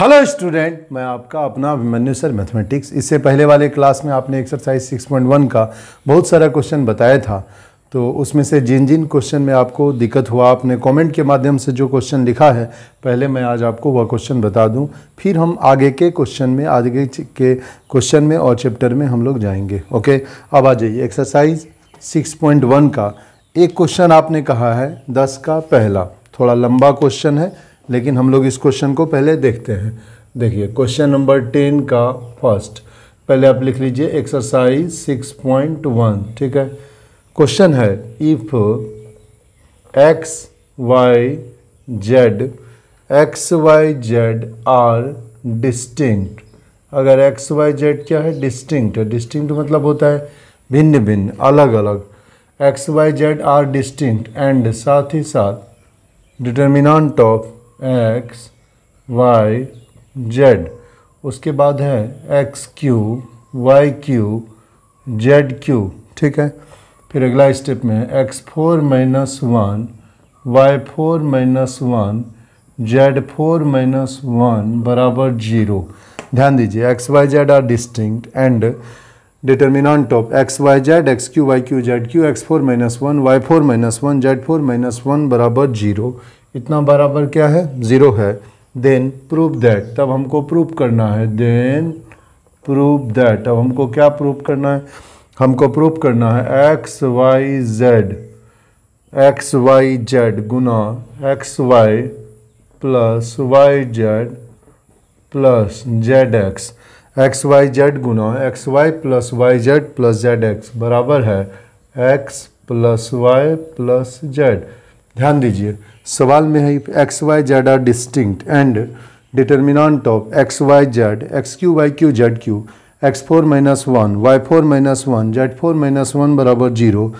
hello student मैं आपका अपना अभिमन्यु सर मैथमेटिक्स इससे पहले वाले क्लास में आपने एक्सरसाइज 6.1 का बहुत सारा क्वेश्चन बताया था तो उसमें से जिन जिन क्वेश्चन में आपको दिक्कत हुआ आपने कमेंट के माध्यम से जो क्वेश्चन लिखा है पहले मैं आज आपको वह क्वेश्चन बता दूं फिर हम आगे के क्वेश्चन में आगे के क्वेश्चन में और चैप्टर में हम लोग जाएंगे ओके अब आ जाइए एक्सरसाइज सिक्स का एक क्वेश्चन आपने कहा है दस का पहला थोड़ा लंबा क्वेश्चन है लेकिन हम लोग इस क्वेश्चन को पहले देखते हैं देखिए क्वेश्चन नंबर टेन का फर्स्ट पहले आप लिख लीजिए एक्सरसाइज सिक्स पॉइंट वन ठीक है क्वेश्चन है if x y z x y z are distinct अगर एक्स वाई जेड क्या है डिस्टिंक्ट डिस्टिंक्ट मतलब होता है भिन्न भिन्न अलग अलग x y z are distinct and साथ ही साथ determinant of x y z उसके बाद है x cube y cube z cube ठीक है फिर अगला स्टेप में x four minus one y four minus one z four minus one बराबर जीरो ध्यान दीजिए x y z are distinct and determinant of x y z x cube y cube z cube x four minus one y four minus one z four minus one बराबर zero इतना बराबर क्या है zero है then prove that तब हमको prove करना है देन प्रूव दैट अब हमको क्या प्रूव करना है हमको प्रूव करना है x y z x y z गुना x y plus y z plus z x x y z गुना x y plus y z plus z x बराबर है x plus y plus z ध्यान दीजिए सवाल में है if x y z are distinct and determinant of x y z x cube y cube z cube x four minus one y four minus one z four minus one बराबर zero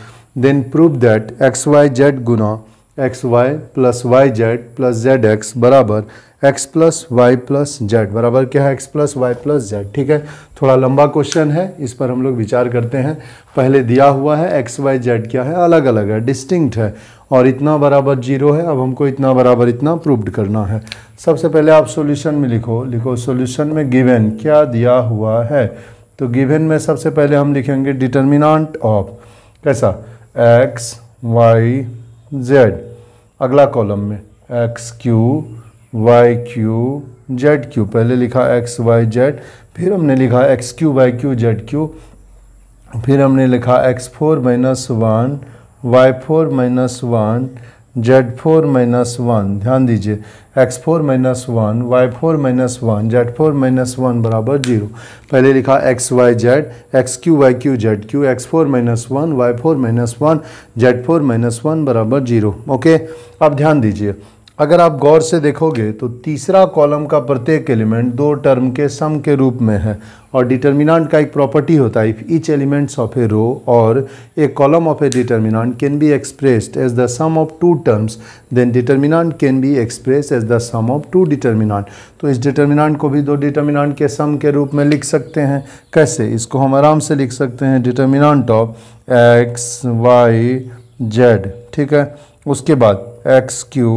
then prove that x y z गुना x y plus y z plus z x बराबर x plus y plus z बराबर क्या है x plus y plus z ठीक है थोड़ा लंबा क्वेश्चन है इस पर हम लोग विचार करते हैं पहले दिया हुआ है एक्स वाई जेड क्या है अलग अलग है डिस्टिंक्ट है और इतना बराबर जीरो है अब हमको इतना बराबर इतना प्रूव्ड करना है सबसे पहले आप सॉल्यूशन में लिखो लिखो सॉल्यूशन में गिवन क्या दिया हुआ है तो गिवन में सबसे पहले हम लिखेंगे डिटर्मिनांट ऑफ कैसा एक्स वाई जेड अगला कॉलम में x cube y cube z cube पहले लिखा एक्स वाई जेड फिर हमने लिखा x cube y cube z cube फिर हमने लिखा x four minus one y four minus one z four minus one ध्यान दीजिए x four minus one y four minus one z four minus one बराबर zero पहले लिखा x y z x cube y cube z cube x four minus one y four minus one z four minus one बराबर zero okay अब ध्यान दीजिए अगर आप गौर से देखोगे तो तीसरा कॉलम का प्रत्येक एलिमेंट दो टर्म के सम के रूप में है और डिटर्मिनांट का एक प्रॉपर्टी होता है if each elements of a row और a column of a determinant can be expressed as the sum of two terms then determinant can be express as the sum of two determinant तो इस determinant को भी दो determinant के सम के रूप में लिख सकते हैं कैसे इसको हम आराम से लिख सकते हैं determinant of x y z ठीक है उसके बाद एक्स क्यू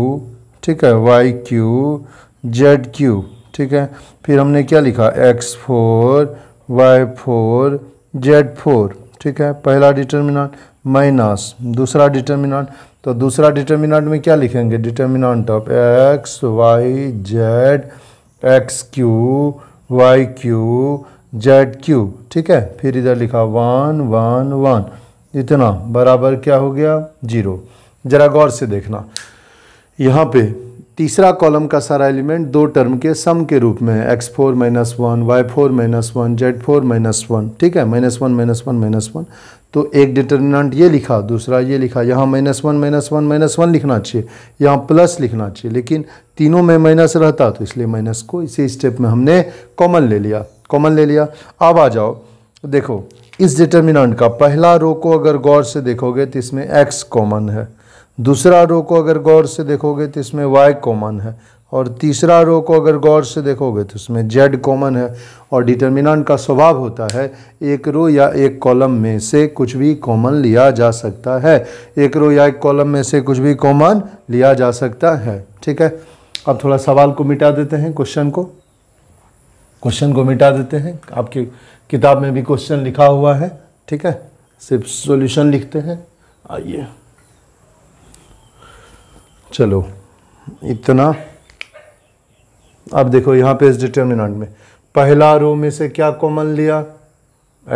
ठीक है वाई क्यू जेड क्यू ठीक है फिर हमने क्या लिखा x four y four z four ठीक है पहला डिटर्मिनाट माइनस दूसरा डिटर्मिनाट तो दूसरा डिटर्मिनाट में क्या लिखेंगे determinant of x y z x cube y cube z cube ठीक है फिर इधर लिखा वन वन वन इतना बराबर क्या हो गया जीरो जरा गौर से देखना यहाँ पे तीसरा कॉलम का सारा एलिमेंट दो टर्म के सम के रूप में है x four minus one y four minus one z four minus one ठीक है minus one minus one minus one तो एक डिटर्मिनेंट ये लिखा दूसरा ये लिखा यहाँ minus one minus one minus one लिखना चाहिए यहाँ प्लस लिखना चाहिए लेकिन तीनों में माइनस रहता तो इसलिए माइनस को इसी स्टेप में हमने कॉमन ले लिया कॉमन ले लिया अब आ जाओ देखो इस डिटर्मिनेंट का पहला रो को अगर गौर से देखोगे तो इसमें एक्स कॉमन है दूसरा रो को अगर गौर से देखोगे तो इसमें वाई कॉमन है और तीसरा रो को अगर गौर से देखोगे तो उसमें जेड कॉमन है और डिटर्मिनेंट का स्वभाव होता है एक रो या एक कॉलम में से कुछ भी कॉमन लिया जा सकता है एक रो या एक कॉलम में से कुछ भी कॉमन लिया जा सकता है ठीक है अब थोड़ा सवाल को मिटा देते हैं क्वेश्चन को क्वेश्चन को मिटा देते हैं आपकी किताब में भी क्वेश्चन लिखा हुआ है ठीक है सिर्फ सोल्यूशन लिखते हैं आइए चलो इतना अब देखो यहाँ पे इस डिटर्मिनेंट में पहला रो में से क्या कॉमन लिया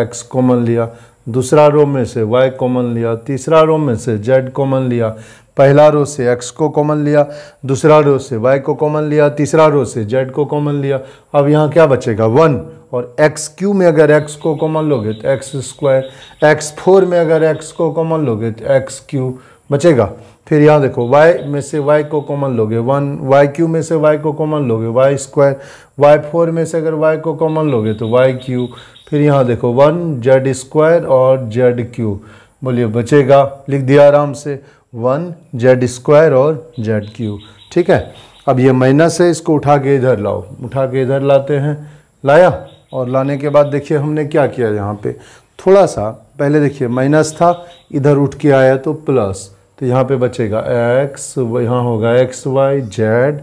एक्स कॉमन लिया दूसरा रो में से वाई कॉमन लिया तीसरा रो में से जेड कॉमन लिया पहला रो से एक्स को कॉमन लिया दूसरा रो से वाई को कॉमन लिया तीसरा रो से जेड को कॉमन लिया अब यहाँ क्या बचेगा वन और एक्स क्यू में अगर एक्स को कॉमन लोगे तो एक्स स्क्वायर एक्स फोर में अगर एक्स को कॉमन लोगे तो एक्स क्यू बचेगा फिर यहाँ देखो y में से y को कॉमन लोगे वन वाई क्यू में से y को कॉमन लोगे वाई स्क्वायर वाई फोर में से अगर y को कॉमन लोगे तो वाई क्यू फिर यहाँ देखो वन जेड स्क्वायर और जेड क्यू बोलिए बचेगा लिख दिया आराम से वन जेड स्क्वायर और जेड क्यू ठीक है अब ये माइनस है इसको उठा के इधर लाओ उठा के इधर लाते हैं लाया और लाने के बाद देखिए हमने क्या किया यहाँ पे थोड़ा सा पहले देखिए माइनस था इधर उठ के आया तो प्लस तो यहाँ पे बचेगा एक्स यहाँ होगा x y z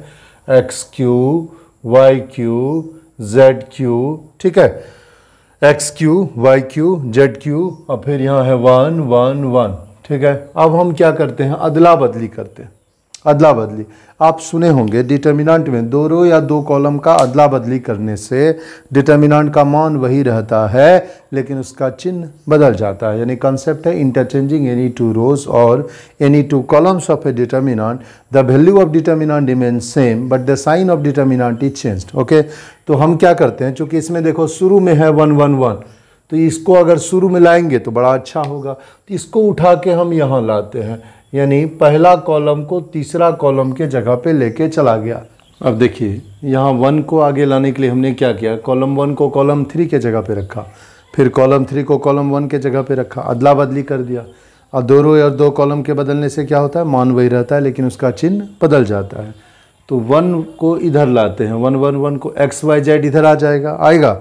x cube y cube z cube ठीक है x cube y cube z cube और फिर यहाँ है वन वन वन ठीक है अब हम क्या करते हैं अदला बदली करते हैं अदला बदली आप सुने होंगे डिटर्मिनांट में दो रो या दो कॉलम का अदला बदली करने से डिटर्मिनांट का मान वही रहता है लेकिन उसका चिन्ह बदल जाता है यानी कंसेप्ट है इंटरचेंजिंग एनी टू रोज और any two columns of a determinant the value of determinant remain same but the sign of determinant is change okay तो हम क्या करते हैं चूंकि इसमें देखो शुरू में है वन वन वन तो इसको अगर शुरू में लाएंगे तो बड़ा अच्छा होगा तो इसको उठा के हम यहाँ लाते हैं यानी पहला कॉलम को तीसरा कॉलम के जगह पे लेके चला गया अब देखिए यहाँ वन को आगे लाने के लिए हमने क्या किया कॉलम वन को कॉलम थ्री के जगह पे रखा फिर कॉलम थ्री को कॉलम वन के जगह पे रखा अदला बदली कर दिया और दो रो और दो कॉलम के बदलने से क्या होता है मान वही रहता है लेकिन उसका चिन्ह बदल जाता है तो वन को इधर लाते हैं वन वन वन को एक्स वाई जेड इधर आ जाएगा आएगा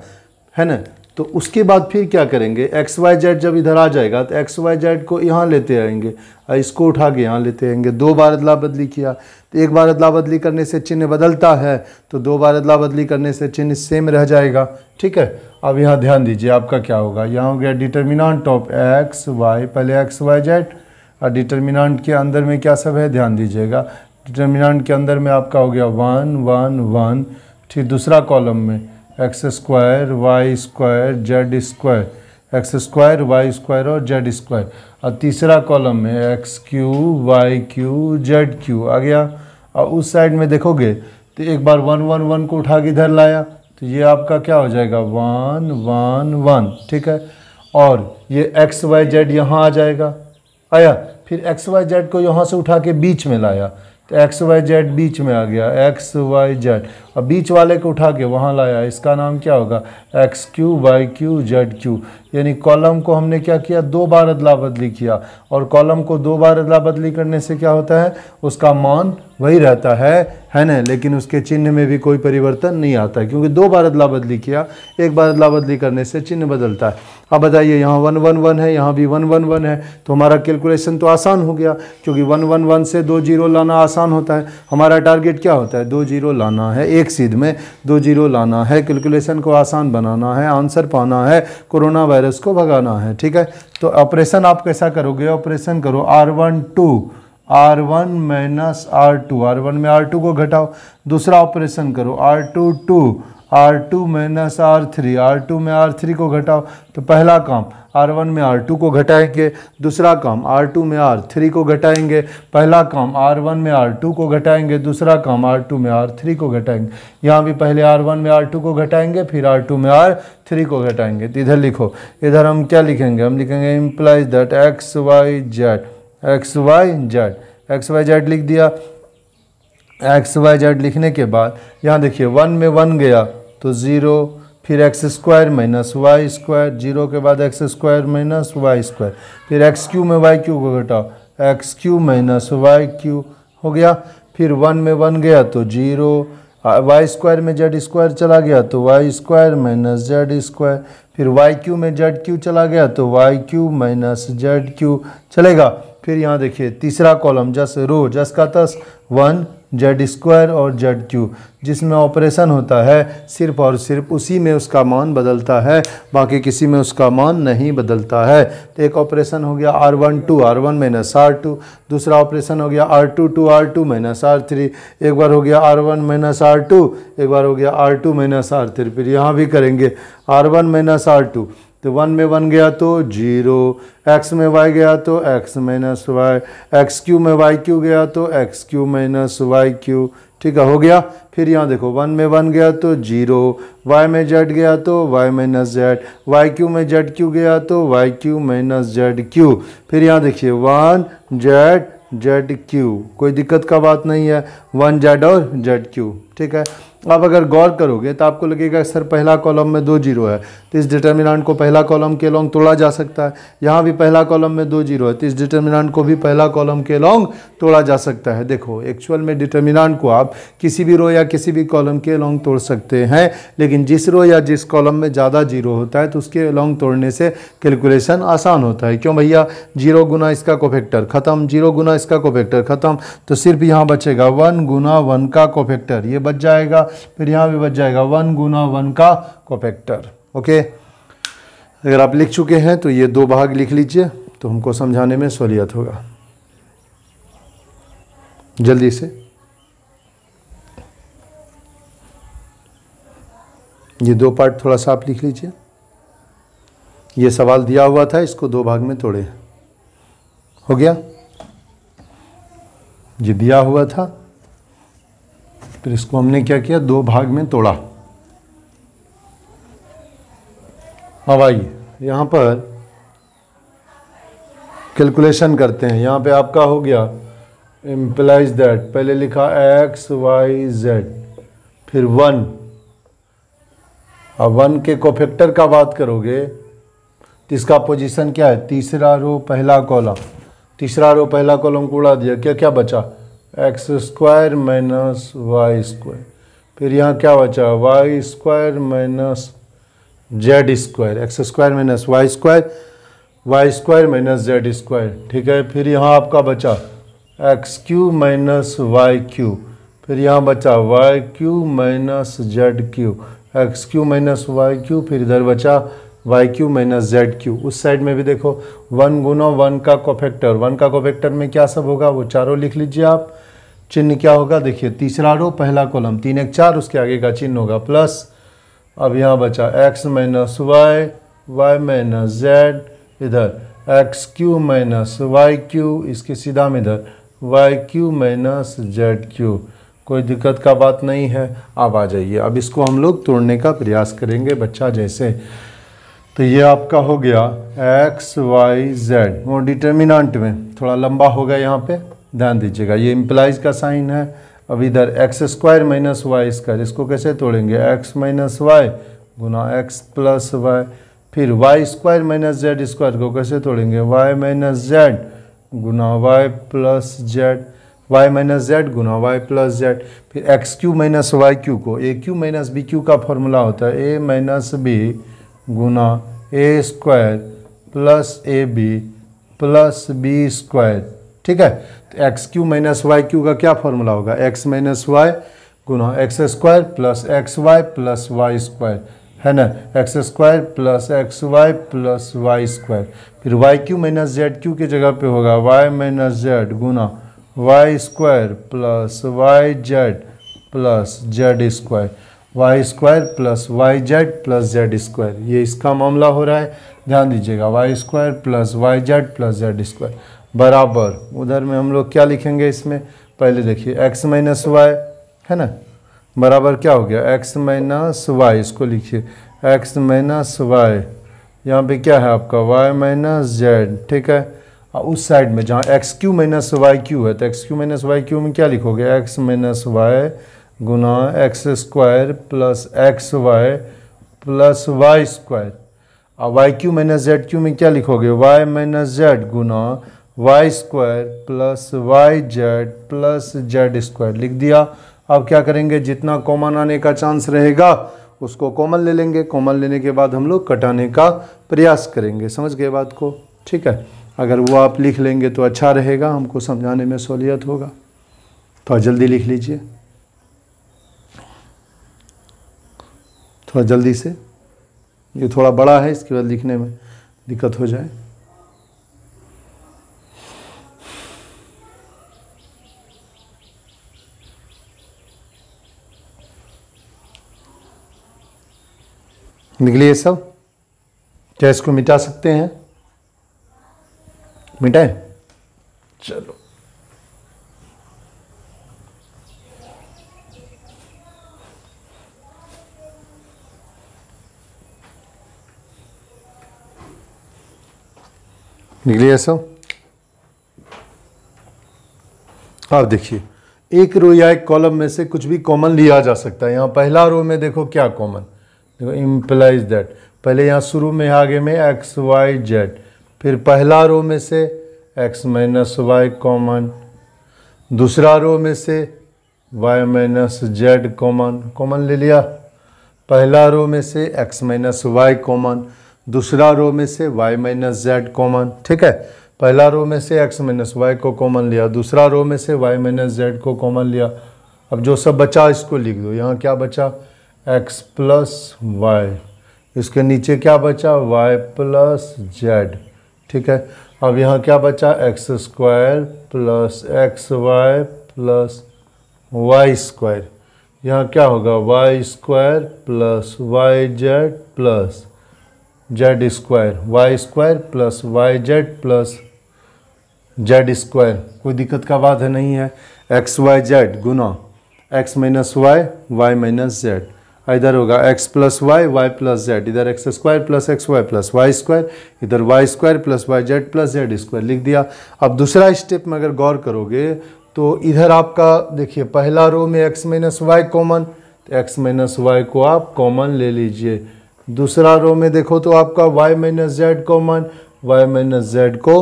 है ना तो उसके बाद फिर क्या करेंगे एक्स वाई जेड जब इधर आ जाएगा तो एक्स वाई जेड को यहाँ लेते आएंगे इसको उठा के यहाँ लेते आएंगे दो बार अदला बदली किया तो एक बार अदला बदली करने से चिन्ह बदलता है तो दो बार अदला बदली करने से चिन्ह सेम रह जाएगा ठीक है अब यहाँ ध्यान दीजिए आपका क्या होगा यहाँ हो गया डिटर्मिनाट ऑफ एक्स वाई पहले एक्स वाई जेड और डिटर्मिनाट के अंदर में क्या सब है ध्यान दीजिएगा डिटर्मिनाट के अंदर में आपका हो गया वन वन वन ठीक दूसरा कॉलम में x square y square z square x square y square और जेड स्क्वायर और तीसरा कॉलम है x cube y cube z cube आ गया और उस साइड में देखोगे तो एक बार वन वन वन को उठा के इधर लाया तो ये आपका क्या हो जाएगा वन वन वन ठीक है और ये एक्स वाई जेड यहाँ आ जाएगा आया फिर एक्स वाई जेड को यहाँ से उठा के बीच में लाया तो एक्स वाई जेड बीच में आ गया एक्स वाई जेड अब बीच वाले को उठा के वहाँ लाया इसका नाम क्या होगा x cube y cube z cube यानी कॉलम को हमने क्या किया दो बार अदला बदली किया और कॉलम को दो बार अदला बदली करने से क्या होता है उसका मान वही रहता है है ना लेकिन उसके चिन्ह में भी कोई परिवर्तन नहीं आता है क्योंकि दो बार अदला बदली किया एक बार अदला बदली करने से चिन्ह बदलता है अब बताइए यहाँ वन वन वन है यहाँ भी वन वन वन है तो हमारा कैलकुलेशन तो आसान हो गया क्योंकि वन वन वन से दो जीरो लाना आसान होता है हमारा टारगेट क्या होता है दो जीरो लाना है एक एक सीध में दो जीरो लाना है कैलकुलेशन को आसान बनाना है आंसर पाना है कोरोना वायरस को भगाना है ठीक है तो ऑपरेशन आप कैसा करोगे ऑपरेशन करो R one to R one minus R two R one में आर टू को घटाओ दूसरा ऑपरेशन करो R two to R two minus R three R two में आर थ्री को घटाओ तो पहला काम आर वन में आर टू को घटाएंगे दूसरा काम आर टू में आर थ्री को घटाएंगे पहला काम आर वन में आर टू को घटाएंगे दूसरा काम आर टू में आर थ्री को घटाएंगे यहाँ भी पहले आर वन में आर टू को घटाएंगे फिर आर टू में आर थ्री को घटाएंगे तो इधर लिखो इधर हम क्या लिखेंगे हम लिखेंगे implies that x y z x y z x y z लिख दिया एक्स वाई जेड लिखने के बाद यहाँ देखिए वन में वन गया तो ज़ीरो फिर x square minus y square zero के बाद x square minus y square फिर एक्स क्यू में वाई क्यू को घटाओ x cube minus y cube हो गया फिर वन में वन गया तो जीरो वाई स्क्वायर में जेड स्क्वायर चला गया तो y square minus z square फिर वाई क्यू में जेड क्यू चला गया तो Y cube minus z cube चलेगा फिर यहाँ देखिए तीसरा कॉलम जस रो जस का तस वन जेड स्क्वायर और जेड क्यू जिसमें ऑपरेशन होता है सिर्फ और सिर्फ उसी में उसका मान बदलता है बाकी किसी में उसका मान नहीं बदलता है तो एक ऑपरेशन हो गया R one to R one minus R two दूसरा ऑपरेशन हो गया R two to R two minus R three एक बार हो गया R one minus R two एक बार हो गया R two minus R three फिर यहाँ भी करेंगे R one minus R two तो वन में वन गया तो जीरो एक्स में वाई गया तो x minus y x cube में वाई क्यू गया तो x cube minus y cube ठीक है हो गया फिर यहाँ देखो वन में वन गया तो जीरो वाई में जेड गया तो y minus z y cube में जेड क्यू गया तो Y cube minus z cube फिर यहाँ देखिए वन जेड जेड क्यू कोई दिक्कत का बात नहीं है वन जेड और जेड क्यू ठीक है आप अगर गौर करोगे तो आपको लगेगा सर पहला कॉलम में दो जीरो है तो इस डिटर्मिनाट को पहला कॉलम के लॉन्ग तोड़ा जा सकता है यहाँ भी पहला कॉलम में दो जीरो है तो इस डिटर्मिनाट को भी पहला कॉलम के लॉन्ग तोड़ा जा सकता है देखो एक्चुअल में डिटर्मिनाट को आप किसी भी रो या किसी भी कॉलम के लॉन्ग तोड़ सकते हैं लेकिन जिस रो या जिस कॉलम में ज़्यादा जीरो होता है तो उसके लॉन्ग तोड़ने से कैलकुलेशन आसान होता है क्यों भैया जीरो गुना इसका कोफेक्टर ख़त्म जीरो गुना इसका कोफेक्टर ख़त्म तो सिर्फ यहाँ बचेगा वन गुना वन का कोफेक्टर ये बच जाएगा फिर यहाँ भी बच जाएगा वन गुना वन का कोपेक्टर ओके अगर आप लिख चुके हैं तो ये दो भाग लिख लीजिए तो हमको समझाने में सहूलियत होगा जल्दी से ये दो पार्ट थोड़ा सा आप लिख लीजिए ये सवाल दिया हुआ था इसको दो भाग में तोड़े हो गया ये दिया हुआ था फिर इसको हमने क्या किया दो भाग में तोड़ा अब आइए यहाँ पर कैलकुलेशन करते हैं यहाँ पे आपका हो गया एम्प्लाइज दैट पहले लिखा एक्स वाई जेड फिर वन अब वन के कोफेक्टर का बात करोगे तो इसका पोजीशन क्या है तीसरा रो पहला कॉलम तीसरा रो पहला कॉलम को उड़ा दिया क्या क्या बचा x square minus y square फिर यहाँ क्या बचा y square minus z square x square minus y square y square minus z square ठीक है फिर यहाँ आपका बचा x cube minus y cube फिर यहाँ बचा y cube minus z cube x cube minus y cube फिर इधर बचा y cube minus z cube उस साइड में भी देखो वन गुना वन का कोफेक्टर वन का कोफेक्टर में क्या सब होगा वो चारों लिख लीजिए आप चिन्ह क्या होगा देखिए तीसरा रो पहला कॉलम तीन एक चार उसके आगे का चिन्ह होगा प्लस अब यहाँ बचा x minus y y minus z इधर x cube minus y cube इसके सीधा में इधर y cube minus z cube कोई दिक्कत का बात नहीं है अब आ जाइए अब इसको हम लोग तोड़ने का प्रयास करेंगे बच्चा जैसे तो ये आपका हो गया एक्स वाई जेड वो डिटर्मिनांट में थोड़ा लंबा होगा यहाँ पे ध्यान दीजिएगा ये इम्प्लाइज का साइन है अब इधर x square minus y square इसको कैसे तोड़ेंगे एक्स माइनस वाई गुना एक्स प्लस वाई फिर y square minus z square को कैसे तोड़ेंगे वाई माइनस जेड गुना y plus z y minus z गुना वाई प्लस जेड फिर x cube minus y cube को a cube minus b cube का फॉर्मूला होता है ए माइनस बी गुना ए square plus a B plus B square ठीक है तो x cube minus y cube का क्या फॉर्मूला होगा एक्स माइनस वाई गुना x square plus x y plus y square है ना x square plus x y plus y square फिर y cube minus z cube की जगह पे होगा वाई माइनस जेड गुना y square plus y z plus z square y square plus y z plus z square ये इसका मामला हो रहा है ध्यान दीजिएगा y square plus y z plus z square बराबर उधर में हम लोग क्या लिखेंगे इसमें पहले देखिए एक्स माइनस वाई है ना बराबर क्या हो गया एक्स माइनस वाई इसको लिखिए एक्स माइनस वाई यहाँ पे क्या है आपका वाई माइनस जेड ठीक है उस साइड में जहाँ x cube minus y cube है तो x cube minus y cube में क्या लिखोगे एक्स माइनस वाई गुना x square plus x y plus y square अब y cube minus z cube में क्या लिखोगे वाई माइनस जेड गुना y square plus y z plus z square लिख दिया अब क्या करेंगे जितना कॉमन आने का चांस रहेगा उसको कॉमन ले लेंगे कॉमन लेने के बाद हम लोग कटाने का प्रयास करेंगे समझ गए बात को ठीक है अगर वो आप लिख लेंगे तो अच्छा रहेगा हमको समझाने में सहूलियत होगा तो जल्दी लिख लीजिए थोड़ा जल्दी से ये थोड़ा बड़ा है इसके बाद लिखने में दिक्कत हो जाए निकलिए सब क्या इसको मिटा सकते हैं मिटाए चलो निकली ऐसा आप देखिए एक रो या एक कॉलम में से कुछ भी कॉमन लिया जा सकता है यहाँ पहला रो में देखो क्या कॉमन देखो इम्प्लाइज दैट पहले यहाँ शुरू में आगे में एक्स वाई जेड फिर पहला रो में से एक्स माइनस वाई कॉमन दूसरा रो में से y minus z common common ले लिया पहला रो में से एक्स माइनस वाई कॉमन दूसरा रो में से y माइनस जेड कॉमन ठीक है पहला रो में से x माइनस वाई को कॉमन लिया दूसरा रो में से y माइनस जेड को कॉमन लिया अब जो सब बचा इसको लिख दो यहाँ क्या बचा x प्लस वाई इसके नीचे क्या बचा y प्लस जेड ठीक है अब यहाँ क्या बचा x square plus x y plus y square यहाँ क्या होगा y square plus y z plus z square y square plus y z plus z square कोई दिक्कत का बात है नहीं है एक्स वाई जेड गुना x minus y y minus z इधर होगा x plus y y plus z इधर x square plus x y plus y square इधर y square plus y z plus z square लिख दिया अब दूसरा step में अगर गौर करोगे तो इधर आपका देखिए पहला रो में एक्स माइनस वाई कॉमन तो एक्स माइनस वाई को आप कॉमन ले लीजिए दूसरा रो में देखो तो आपका y minus z common y minus z को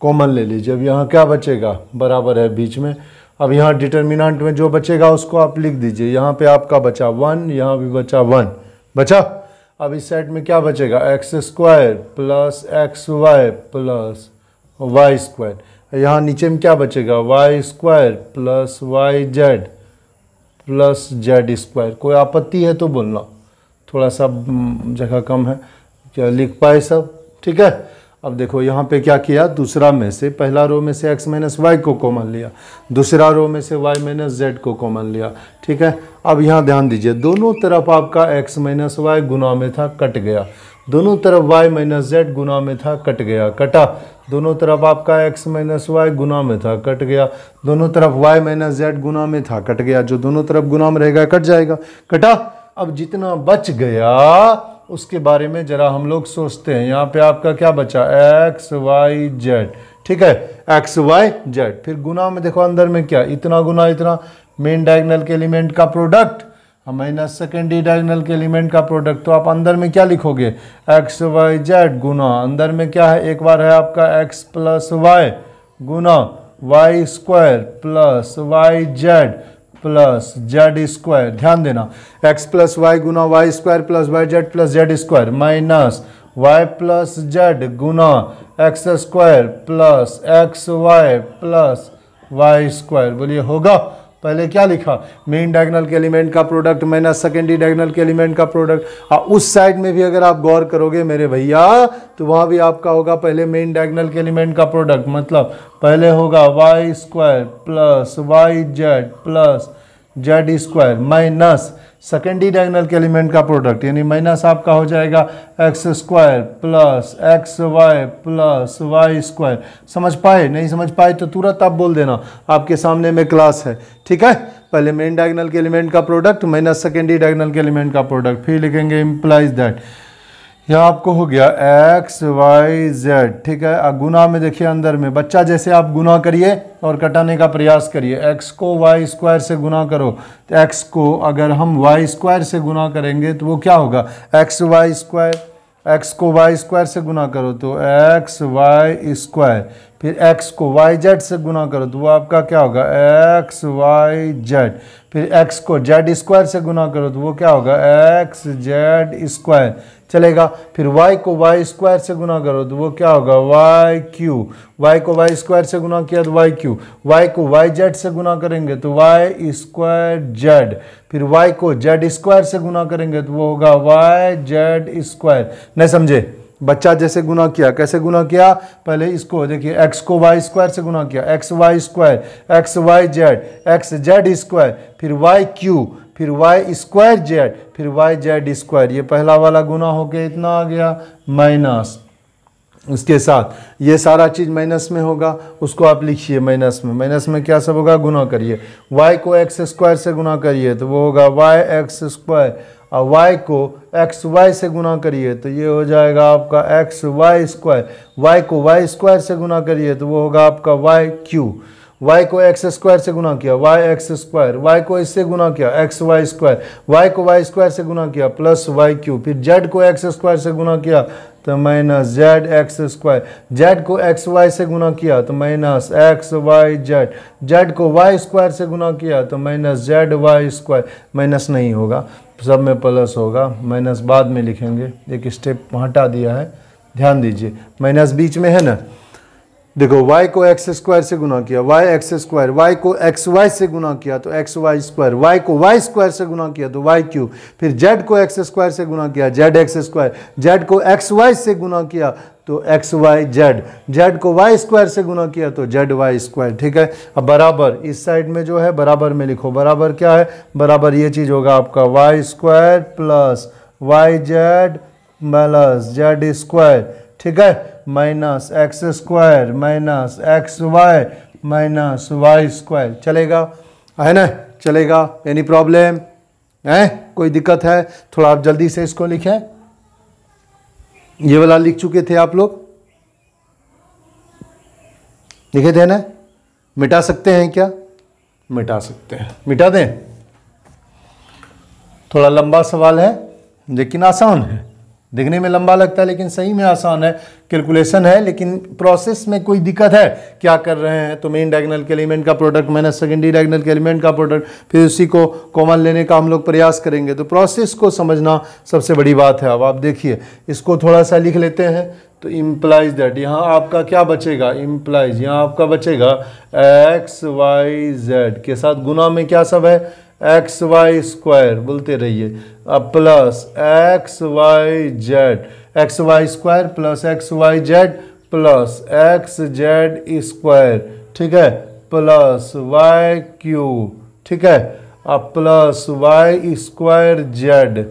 कॉमन ले लीजिए अब यहाँ क्या बचेगा बराबर है बीच में अब यहाँ डिटर्मिनेंट में जो बचेगा उसको आप लिख दीजिए यहाँ पे आपका बचा वन यहाँ भी बचा वन बचा अब इस सेट में क्या बचेगा x square plus x y plus y square यहाँ नीचे में क्या बचेगा y square plus y z plus z square कोई आपत्ति है तो बोलना थोड़ा सा हम्म, जगह कम है क्या लिख पाए सब ठीक है अब देखो यहाँ पे क्या किया दूसरा में से पहला रो में से x माइनस वाई को कॉमन लिया दूसरा रो में से y माइनस जेड को कॉमन लिया ठीक है अब यहाँ ध्यान दीजिए दोनों तरफ आपका x माइनस वाई गुना में था कट गया दोनों तरफ y माइनस जेड गुना में था कट गया कटा दोनों तरफ आपका x माइनस वाई गुना में था कट गया दोनों तरफ y माइनस जेड गुना में था कट गया जो दोनों तरफ गुना में रहेगा कट जाएगा कटा अब जितना बच गया उसके बारे में ज़रा हम लोग सोचते हैं यहाँ पे आपका क्या बचा एक्स वाई जेड ठीक है एक्स वाई जेड फिर गुना में देखो अंदर में क्या इतना गुना इतना मेन डायगनल के एलिमेंट का प्रोडक्ट माइनस सेकेंडरी डायगनल के एलिमेंट का प्रोडक्ट तो आप अंदर में क्या लिखोगे एक्स वाई जेड गुना अंदर में क्या है एक बार है आपका एक्स प्लस वाई गुना y square plus y z plus z square ध्यान देना एक्स प्लस वाई गुना y square plus y z plus z square minus y plus z गुना x square plus x y plus y square बोलिए होगा पहले क्या लिखा main diagonal के एलिमेंट का प्रोडक्ट माइनस सेकेंडरी डायगनल के एलिमेंट का प्रोडक्ट और उस साइड में भी अगर आप गौर करोगे मेरे भैया तो वहाँ भी आपका होगा पहले मेन डायगनल के एलिमेंट का प्रोडक्ट मतलब पहले होगा y square plus y z plus z square minus secondary diagonal के एलिमेंट का प्रोडक्ट यानी माइनस आपका हो जाएगा x square plus x y plus y square समझ पाए नहीं समझ पाए तो तुरंत आप बोल देना आपके सामने में क्लास है ठीक है पहले मेन डायगनल के एलिमेंट का प्रोडक्ट माइनस सेकेंडरी डायगनल के एलिमेंट का प्रोडक्ट फिर लिखेंगे इम्प्लाइज दैट यह आपको हो गया एक्स वाई जेड ठीक है अब गुना में देखिए अंदर में बच्चा जैसे आप गुना करिए और कटाने का प्रयास करिए एक्स को वाई स्क्वायर से गुना करो तो एक्स को अगर हम वाई स्क्वायर से गुना करेंगे तो वो क्या होगा एक्स वाई स्क्वायर एक्स को वाई स्क्वायर से गुना करो तो एक्स वाई स्क्वायर फिर एक्स को वाई जेड से गुना करो तो वो आपका क्या होगा एक्स वाई जेड फिर एक्स को जेड स्क्वायर से गुना करो तो वो क्या होगा एक्स जेड स्क्वायर चलेगा फिर y को y स्क्वायर से गुना करो तो वो क्या होगा वाई क्यू वाई को y स्क्वायर से गुना किया तो वाई क्यू वाई को y जेड से गुना करेंगे तो y स्क्वायर जेड फिर y को जेड स्क्वायर से गुना करेंगे तो वो होगा y जेड स्क्वायर नहीं समझे बच्चा जैसे गुना किया कैसे गुना किया पहले इसको देखिए एक्स को वाई स्क्वायर से गुना किया x y square x y z x z square फिर वाई क्यू फिर वाई स्क्वायर जेड फिर वाई जेड स्क्वायर ये पहला वाला गुना होके इतना आ गया माइनस उसके साथ ये सारा चीज़ माइनस में होगा उसको आप लिखिए माइनस में माइनस में क्या सब होगा गुना करिए वाई को एक्स स्क्वायर से गुना करिए तो वो होगा वाई एक्स स्क्वायर और y को एक्स वाई से गुना करिए तो ये हो जाएगा आपका एक्स वाई स्क्वायर वाई को वाई स्क्वायर से गुना करिए तो वो होगा आपका वाई क्यू वाई को एक्स स्क्वायर से गुना किया वाई एक्स स्क्वायर वाई को इससे गुना किया एक्स वाई स्क्वायर वाई को वाई स्क्वायर से गुना किया प्लस वाई क्यू फिर जेड को एक्स स्क्वायर से गुना किया तो minus z x square z को एक्स वाई से गुना किया तो minus x y z z को वाई स्क्वायर से गुना किया तो minus z y square minus नहीं होगा सब में प्लस होगा माइनस बाद में लिखेंगे एक स्टेप हटा दिया है ध्यान दीजिए माइनस बीच में है ना देखो y को एक्स स्क्वायर से गुना किया y एक्स स्क्वायर y को एक्स वाई से गुना किया तो एक्स वाई स्क्वायर y को वाई स्क्वायर से गुना किया तो वाई क्यू फिर z को एक्स स्क्वायर से गुना किया z एक्स स्क्वायर z को एक्स वाई से गुना किया तो एक्स वाई जेड जेड को वाई स्क्वायर से गुना किया तो जेड वाई स्क्वायर ठीक है अब बराबर इस साइड में जो है बराबर में लिखो बराबर क्या है बराबर ये चीज़ होगा आपका y square plus y z plus z square ठीक है minus x square minus x y minus y square चलेगा है ना चलेगा एनी प्रॉब्लम है कोई दिक्कत है थोड़ा आप जल्दी से इसको लिखें ये वाला लिख चुके थे आप लोग लिखे थे ना मिटा सकते हैं क्या मिटा सकते हैं मिटा दें थोड़ा लंबा सवाल है लेकिन आसान है दिखने में लंबा लगता है लेकिन सही में आसान है कैलकुलेशन है लेकिन प्रोसेस में कोई दिक्कत है क्या कर रहे हैं तो मेन डायगनल के एलिमेंट का प्रोडक्ट माइनस सेकेंडरी डायगनल के एलिमेंट का प्रोडक्ट फिर उसी को कॉमन लेने का हम लोग प्रयास करेंगे तो प्रोसेस को समझना सबसे बड़ी बात है अब आप देखिए इसको थोड़ा सा लिख लेते हैं तो इम्प्लाइज दैट यहाँ आपका क्या बचेगा इम्प्लाइज यहाँ आपका बचेगा एक्स वाई जेड के साथ गुना में क्या सब है एक्स वाई स्क्वायर बोलते रहिए अब plus x y z x y square plus x y z plus x z square ठीक है प्लस वाई क्यू ठीक है अब plus y square z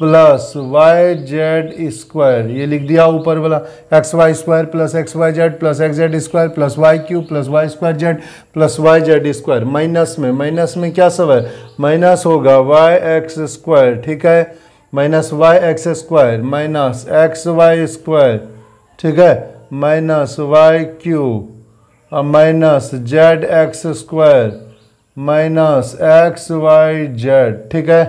plus y z square ये लिख दिया ऊपर वाला x y square plus x y z plus x z square plus y cube plus y square z plus y z square minus में minus में क्या सब है माइनस होगा वाई एक्स स्क्वायर ठीक है minus y x square minus x y square ठीक है माइनस वाई क्यू और minus z x square minus x y z ठीक है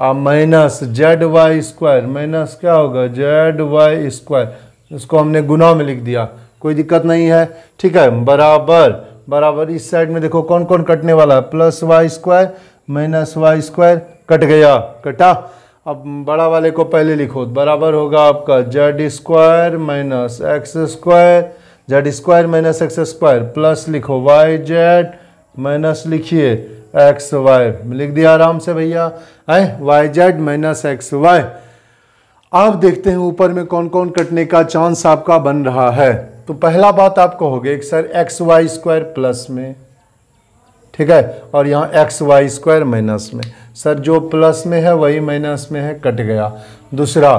और minus z y square minus क्या होगा जेड वाई स्क्वायर इसको हमने गुना में लिख दिया कोई दिक्कत नहीं है ठीक है बराबर बराबर इस साइड में देखो कौन कौन कटने वाला है plus y square minus y square कट गया कटा अब बड़ा वाले को पहले लिखो बराबर होगा आपका z square minus x square z square minus x square plus लिखो वाई जेड माइनस लिखिए एक्स वाई लिख दिया आराम से भैया है y z minus x y आप देखते हैं ऊपर में कौन कौन कटने का चांस आपका बन रहा है तो पहला बात आप कहोगे sir x y square plus में ठीक है और यहाँ एक्स वाई स्क्वायर माइनस में सर जो प्लस में है वही माइनस में है कट गया दूसरा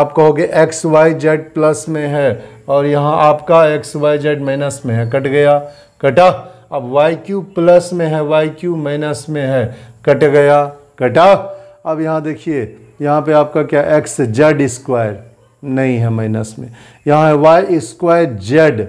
आप कहोगे एक्स वाई जेड प्लस में है और यहाँ आपका एक्स वाई जेड माइनस में है कट गया कटा अब वाई क्यू प्लस में है वाई क्यू माइनस में है कट गया कटा अब यहाँ देखिए यहाँ पे आपका क्या एक्स जेड स्क्वायर नहीं है माइनस में यहाँ है वाई स्क्वायर जेड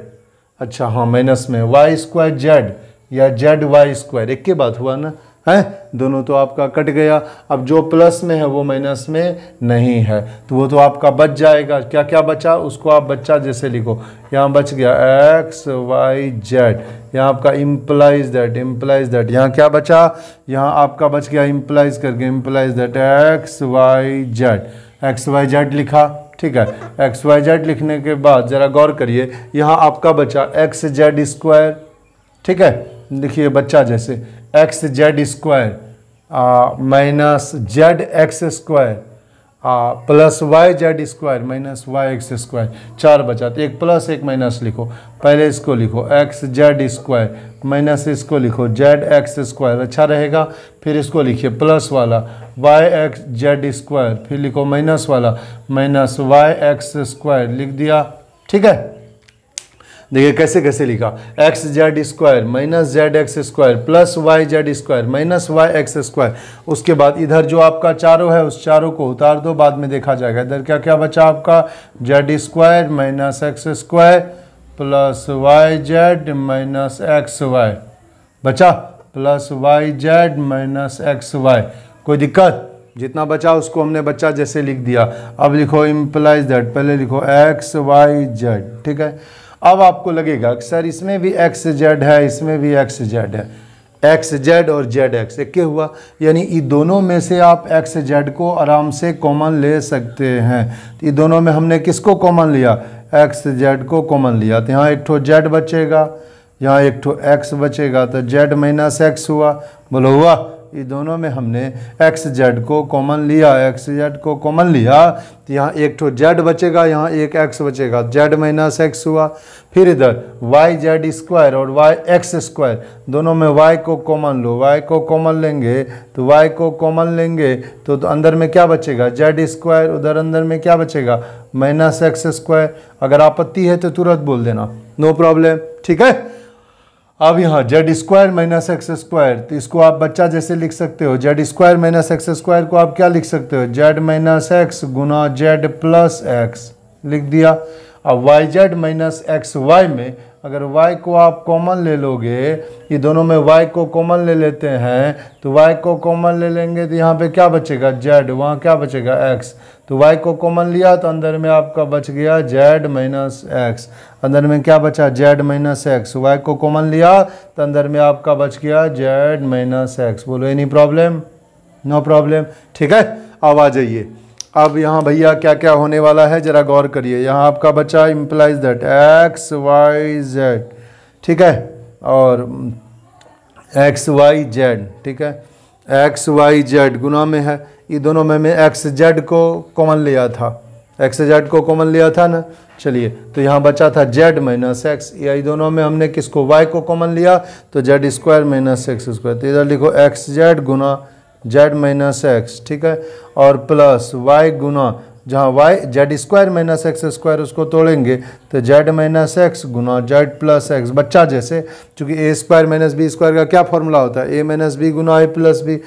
अच्छा हाँ माइनस में वाई स्क्वायर जेड या जेड वाई स्क्वायर एक के बात हुआ ना है दोनों तो आपका कट गया अब जो प्लस में है वो माइनस में नहीं है तो वो तो आपका बच जाएगा क्या क्या बचा उसको आप बच्चा जैसे लिखो यहाँ बच गया एक्स वाई जेड यहाँ आपका इम्प्लाइज दैट इम्प्लाइज दैट यहाँ क्या बचा यहाँ आपका बच गया इम्प्लाइज करके implies that x y z x y z लिखा ठीक है एक्स वाई जेड लिखने के बाद ज़रा गौर करिए यहाँ आपका बचा एक्स जेड स्क्वायर ठीक है लिखिए बच्चा जैसे x z square minus z x square आ, plus y z square minus y x square चार बचा तो एक प्लस एक माइनस लिखो पहले इसको लिखो एक्स जेड स्क्वायर माइनस इसको लिखो जेड एक्स स्क्वायर अच्छा रहेगा फिर इसको लिखिए प्लस वाला वाई एक्स जेड स्क्वायर फिर लिखो माइनस वाला माइनस वाई एक्स स्क्वायर लिख दिया ठीक है देखिए कैसे कैसे लिखा x z square minus z x square plus y z square minus y x square उसके बाद इधर जो आपका चारों है उस चारों को उतार दो बाद में देखा जाएगा इधर क्या क्या बचा आपका z square minus x square plus y z minus x y बचा plus y z minus x y कोई दिक्कत जितना बचा उसको हमने बच्चा जैसे लिख दिया अब लिखो इम्प्लाइज दैट पहले लिखो एक्स वाई जेड ठीक है अब आपको लगेगा सर इसमें भी एक्स जेड है इसमें भी एक्स जेड है एक्स जेड और जेड एक्स एक क्या हुआ यानी ये दोनों में से आप एक्स जेड को आराम से कॉमन ले सकते हैं तो ये दोनों में हमने किसको कॉमन लिया एक्स जेड को कॉमन लिया तो यहाँ एक ठो जेड बचेगा यहाँ एक ठो एक्स बचेगा तो जेड माइनस एक्स हुआ बोलो हुआ ये दोनों में हमने एक्स जेड को कॉमन लिया एक्स जेड को कॉमन लिया तो यहाँ एक ठो जेड बचेगा यहाँ एक एक्स बचेगा जेड माइनस एक्स हुआ फिर इधर वाई जेड स्क्वायर और वाई एक्स स्क्वायर दोनों में वाई को कॉमन लो वाई को कॉमन लेंगे तो वाई को कॉमन लेंगे तो, तो अंदर में क्या बचेगा जेड स्क्वायर उधर अंदर में क्या बचेगा माइनस एक्स स्क्वायर अगर आपत्ति है तो तुरंत बोल देना नो प्रॉब्लम ठीक है अब यहाँ z square minus x square तो इसको आप बच्चा जैसे लिख सकते हो z square minus x square को आप क्या लिख सकते हो जेड माइनस एक्स गुना जेड प्लस एक्स लिख दिया अब y z minus x y में अगर y को आप कॉमन ले लोगे ये दोनों में y को कॉमन ले लेते हैं तो y को कॉमन ले लेंगे तो यहाँ पे क्या बचेगा z वहाँ क्या बचेगा x तो y को कॉमन लिया तो अंदर में आपका बच गया z माइनस एक्स अंदर में क्या बचा z माइनस एक्स वाई को कॉमन लिया तो अंदर में आपका बच गया z माइनस एक्स बोलो एनी प्रॉब्लम नो प्रॉब्लम ठीक है अब आ जाइए अब यहाँ भैया क्या क्या होने वाला है ज़रा गौर करिए यहाँ आपका बचा implies that x y z ठीक है और एक्स वाई जेड ठीक है एक्स वाई जेड गुना में है ये दोनों में मैं एक्स जेड को कॉमन लिया था एक्स जेड को कॉमन लिया था ना चलिए तो यहाँ बचा था जेड माइनस एक्स ये दोनों में हमने किसको वाई को कॉमन लिया तो z square minus x square तो इधर लिखो एक्स जेड गुना जेड माइनस एक्स ठीक है और प्लस वाई गुना जहाँ y z square minus x square उसको तोड़ेंगे तो जेड माइनस एक्स गुना जेड प्लस एक्स बच्चा जैसे चूँकि a square minus B square का क्या फॉर्मूला होता है ए माइनस बी गुना ए प्लस बी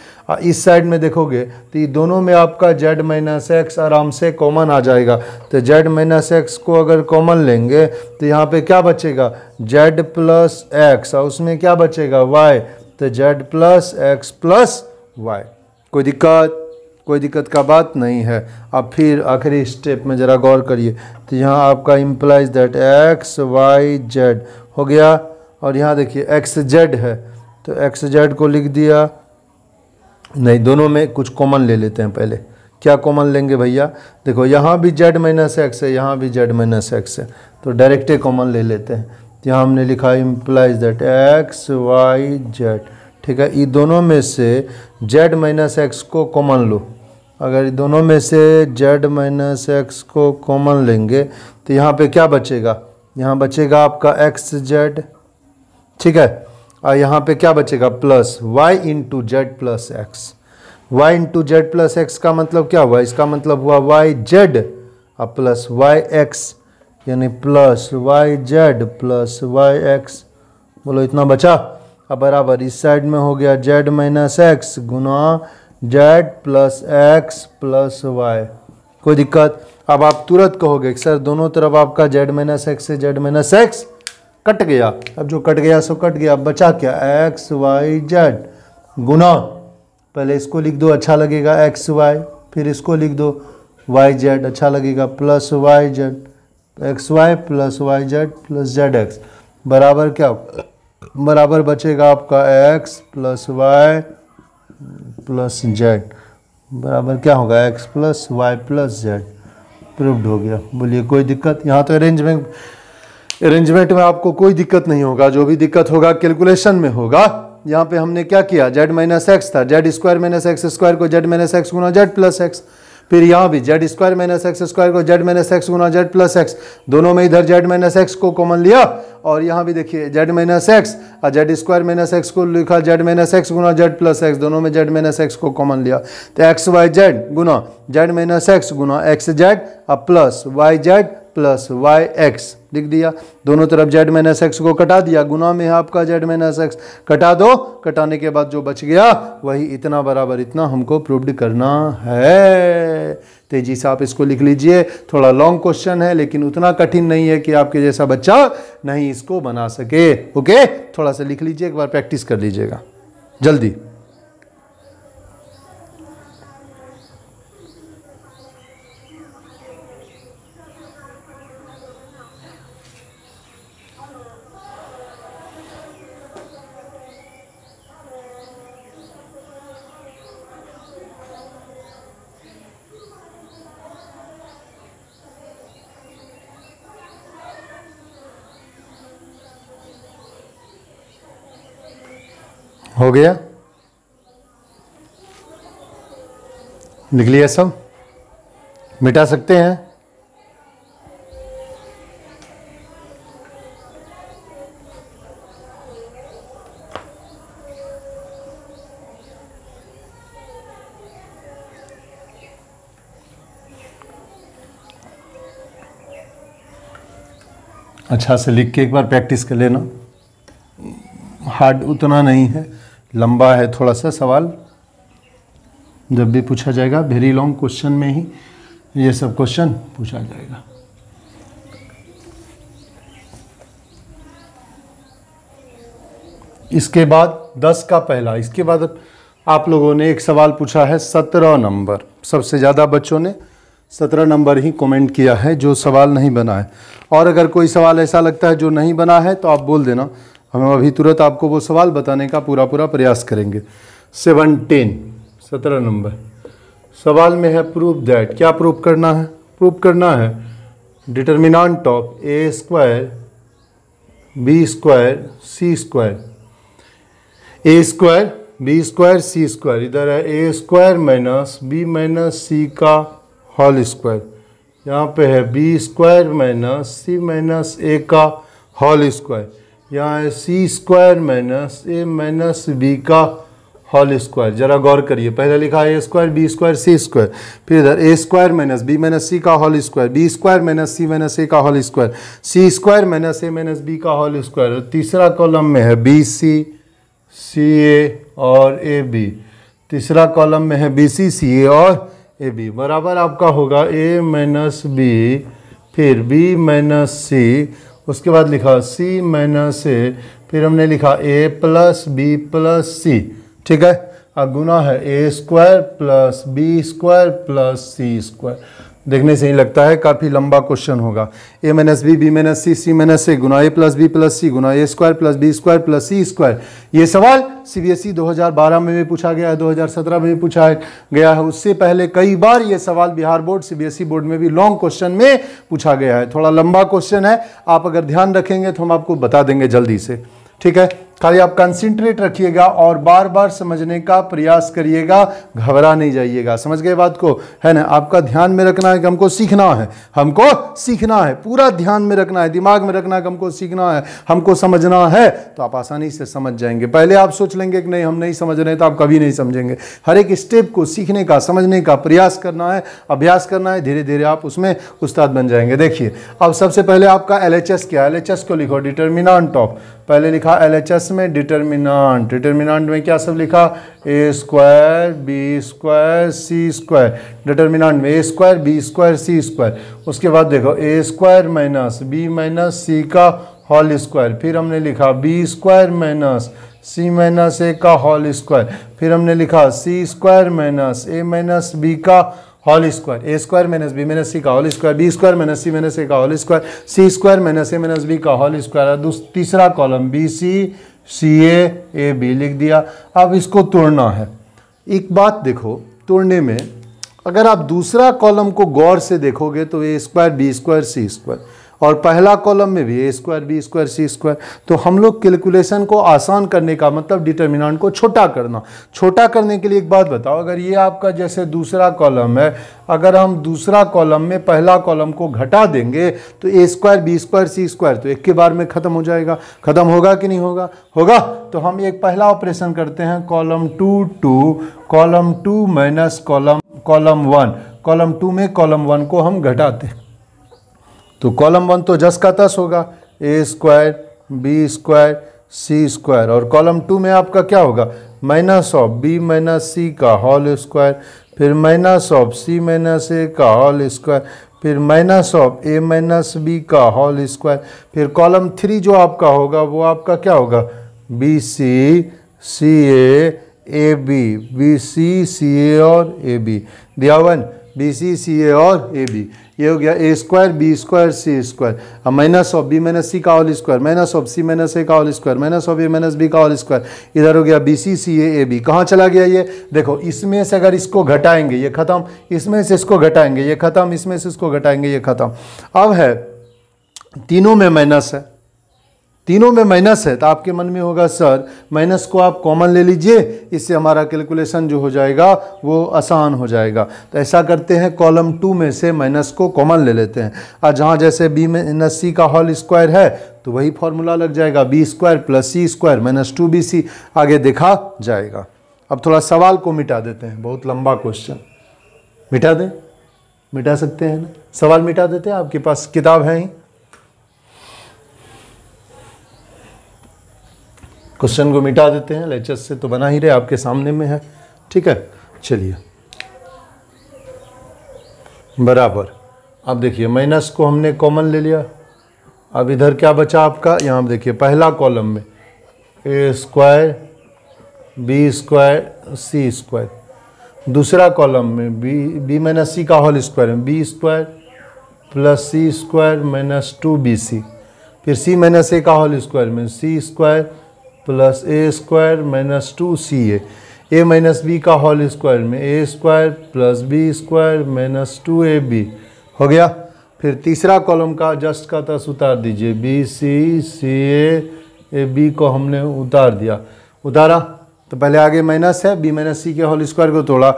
इस साइड में देखोगे तो ये दोनों में आपका जेड माइनस एक्स आराम से कॉमन आ जाएगा तो जेड माइनस एक्स को अगर कॉमन लेंगे तो यहाँ पर क्या बचेगा जेड प्लस एक्स और उसमें क्या बचेगा वाई तो z plus x plus y कोई दिक्कत कोई दिक्कत का बात नहीं है अब फिर आखिरी स्टेप में ज़रा गौर करिए तो यहाँ आपका implies that x y z हो गया और यहाँ देखिए एक्स जेड है तो एक्स जेड को लिख दिया नहीं दोनों में कुछ कॉमन ले लेते हैं पहले क्या कॉमन लेंगे भैया देखो यहाँ भी जेड माइनस एक्स है यहाँ भी जेड माइनस एक्स है तो डायरेक्ट कॉमन ले लेते हैं तो यहाँ हमने लिखा implies that x y z ठीक है ये दोनों में से जेड माइनस एक्स को कॉमन लो अगर दोनों में से जेड माइनस एक्स को कॉमन लेंगे तो यहाँ पे क्या बचेगा यहाँ बचेगा आपका एक्स जेड ठीक है और यहाँ पे क्या बचेगा plus y into z plus x y into z plus x का मतलब क्या हुआ इसका मतलब हुआ वाई जेड और प्लस वाई एक्स यानी plus y z plus y x बोलो इतना बचा अब बराबर इस साइड में हो गया जेड माइनस एक्स गुना z plus x plus y कोई दिक्कत अब आप तुरंत कहोगे सर दोनों तरफ आपका जेड माइनस एक्स से जेड माइनस एक्स कट गया अब जो कट गया सो कट गया अब बचा क्या एक्स वाई जेड गुना पहले इसको लिख दो अच्छा लगेगा एक्स वाई फिर इसको लिख दो वाई जेड अच्छा लगेगा plus y z x y plus y z plus z x बराबर क्या बराबर बचेगा आपका x plus y plus z बराबर क्या होगा x plus y plus z proved हो गया बोलिए कोई दिक्कत यहाँ तो अरेंजमेंट अरेंजमेंट में आपको कोई दिक्कत नहीं होगा जो भी दिक्कत होगा कैलकुलेशन में होगा यहाँ पे हमने क्या किया जेड माइनस एक्स था z square minus x square को जेड माइनस एक्स गुना जेड प्लस एक्स फिर यहाँ भी z square minus x square को जेड माइनस एक्स गुना जेड प्लस एक्स दोनों में इधर जेड माइनस एक्स को कॉमन लिया और यहाँ भी देखिए जेड माइनस एक्स और जेड स्क्वायर माइनस एक्स को लिखा जेड माइनस एक्स गुना जेड प्लस एक्स दोनों में जेड माइनस एक्स को कॉमन लिया तो एक्स वाई जेड गुना जेड माइनस एक्स गुना एक्स जेड और plus y z plus y x लिख दिया दोनों तरफ जेड माइनस एक्स को कटा दिया गुना में है आपका जेड माइनस एक्स कटा दो कटाने के बाद जो बच गया वही इतना बराबर इतना हमको प्रूव्ड करना है तेजी से आप इसको लिख लीजिए थोड़ा लॉन्ग क्वेश्चन है लेकिन उतना कठिन नहीं है कि आपके जैसा बच्चा नहीं इसको बना सके ओके थोड़ा सा लिख लीजिए एक बार प्रैक्टिस कर लीजिएगा जल्दी हो गया लिया सब मिटा सकते हैं अच्छा से लिख के एक बार प्रैक्टिस कर लेना हार्ड उतना नहीं है लंबा है थोड़ा सा सवाल जब भी पूछा जाएगा वेरी लॉन्ग क्वेश्चन में ही ये सब क्वेश्चन पूछा जाएगा इसके बाद दस का पहला इसके बाद आप लोगों ने एक सवाल पूछा है सत्रह नंबर सबसे ज़्यादा बच्चों ने सत्रह नंबर ही कमेंट किया है जो सवाल नहीं बना है और अगर कोई सवाल ऐसा लगता है जो नहीं बना है तो आप बोल देना हम अभी तुरंत आपको वो सवाल बताने का पूरा पूरा प्रयास करेंगे सेवन टेन सत्रह नंबर सवाल में है प्रूफ दैट क्या प्रूफ करना है प्रूफ करना है determinant of A square B square C square A square B square C square इधर है ए स्क्वायर माइनस बी माइनस सी का होल स्क्वायर यहाँ पे है बी स्क्वायर माइनस सी माइनस ए का होल स्क्वायर यहाँ है सी square minus a minus B का होल स्क्वायर जरा गौर करिए पहले लिखा है ए स्क्वायर बी स्क्वायर सी स्क्वायर फिर इधर ए स्क्वायर माइनस बी माइनस सी का whole square B square minus सी माइनस ए का whole square C square minus a minus B का होल तो स्क्वायर तीसरा कॉलम में है बी सी सी ए और ए बी तीसरा कॉलम में है बी सी सी ए और ए बी बराबर आपका होगा ए माइनस बी फिर बी माइनस सी उसके बाद लिखा सी माइनस ए फिर हमने लिखा A plus B plus C ठीक है अब गुना है ए square plus B square plus सी स्क्वायर देखने से ही लगता है काफ़ी लंबा क्वेश्चन होगा A minus B B minus C C minus ए गुना ए प्लस बी प्लस सी गुना ए square plus B square plus सी स्क्वायर ये सवाल सीबीएसई e 2012 में भी पूछा गया है 2017 में भी पूछा गया है उससे पहले कई बार ये सवाल Bihar board CBSE e board में भी लॉन्ग क्वेश्चन में पूछा गया है थोड़ा लंबा क्वेश्चन है आप अगर ध्यान रखेंगे तो हम आपको बता देंगे जल्दी से ठीक है खाली आप कंसंट्रेट रखिएगा और बार बार समझने का प्रयास करिएगा घबरा नहीं जाइएगा समझ गए बात को है ना आपका ध्यान में रखना है कि हमको सीखना है हमको सीखना है पूरा ध्यान में रखना है दिमाग में रखना है कि हमको सीखना है हमको समझना है तो आप आसानी से समझ जाएंगे पहले आप सोच लेंगे कि नहीं हम नहीं समझ रहे तो आप कभी नहीं समझेंगे हर एक स्टेप को सीखने का समझने का प्रयास करना है अभ्यास करना है धीरे धीरे आप उसमें उस्ताद बन जाएंगे देखिए अब सबसे पहले आपका एल क्या है एल को लिखो डिटर्मिनाट ऑफ पहले लिखा एस में डिटर्मिनांट डिटर्मिनांट में क्या सब लिखा a square B square C square determinant में ए स्क्वायर बी स्क्वायर सी स्क्वायर उसके बाद देखो a square minus b minus सी का होल स्क्वायर फिर हमने लिखा बी स्क्वायर माइनस सी माइनस ए का होल स्क्वायर फिर हमने लिखा c square minus a minus B का होल स्क्वायर ए स्क्वायर माइनस बी माइनस सी का whole square B square minus सी माइनस ए का whole square C square minus a minus B का whole square तीसरा column b सी सी ए ए b लिख दिया अब इसको तोड़ना है एक बात देखो तोड़ने में अगर आप दूसरा कॉलम को गौर से देखोगे तो ए स्क्वायर बी स्क्वायर सी स्क्वायर और पहला कॉलम में भी a square B square C square तो हम लोग कैलकुलेशन को आसान करने का मतलब डिटर्मिनांट को छोटा करना छोटा करने के लिए एक बात बताओ अगर ये आपका जैसे दूसरा कॉलम है अगर हम दूसरा कॉलम में पहला कॉलम को घटा देंगे तो ए स्क्वायर बी स्क्वायर सी स्क्वायर तो एक के बार में ख़त्म हो जाएगा ख़त्म होगा कि नहीं होगा होगा तो हम एक पहला ऑपरेशन करते हैं column two to column two minus column column one column two में कॉलम वन को हम घटाते हैं तो कॉलम वन तो जस का तस होगा ए स्क्वायर बी स्क्वायर सी स्क्वायर और कॉलम टू में आपका क्या होगा माइनस ऑफ बी माइनस सी का हॉल स्क्वायर फिर माइनस ऑफ सी माइनस ए का हॉल स्क्वायर फिर minus of a minus B का हॉल स्क्वायर फिर कॉलम थ्री जो आपका होगा वो आपका क्या होगा b C C A A B B C सी ए और ए बी दिया वन बी सी सी ए और ए बी ये हो गया ए square B square C square minus of b minus सी का whole square minus of c minus ए का whole square minus of a minus B का whole square इधर हो गया B C C A A B कहाँ चला गया ये देखो इसमें से अगर इसको घटाएंगे ये खत्म इसमें से इसको घटाएंगे ये खत्म इसमें से इसको घटाएंगे ये खत्म अब है तीनों में माइनस है तीनों में माइनस है तो आपके मन में होगा सर माइनस को आप कॉमन ले लीजिए इससे हमारा कैलकुलेशन जो हो जाएगा वो आसान हो जाएगा तो ऐसा करते हैं कॉलम टू में से माइनस को कॉमन ले लेते हैं और जहाँ जैसे बी माइनस सी का होल स्क्वायर है तो वही फॉर्मूला लग जाएगा बी स्क्वायर प्लस सी square minus two B C आगे देखा जाएगा अब थोड़ा सवाल को मिटा देते हैं बहुत लंबा क्वेश्चन मिटा दें मिटा सकते हैं ना सवाल मिटा देते हैं आपके पास किताब है ही क्वेश्चन को मिटा देते हैं लेचर से तो बना ही रहे आपके सामने में है ठीक है चलिए बराबर अब देखिए माइनस को हमने कॉमन ले लिया अब इधर क्या बचा आपका यहाँ देखिए पहला कॉलम में ए स्क्वायर बी स्क्वायर सी स्क्वायर दूसरा कॉलम में बी बी माइनस सी का होल स्क्वायर में बी स्क्वायर प्लस सी square minus two B C फिर सी माइनस ए का होल स्क्वायर में C square plus A square minus two C A A minus B का whole square में ए square plus B square minus two A B हो गया फिर तीसरा column का जस्ट का तस उतार दीजिए बी सी सी ए ए बी को हमने उतार दिया उतारा तो पहले आगे माइनस है बी माइनस सी के होल स्क्वायर को तोड़ा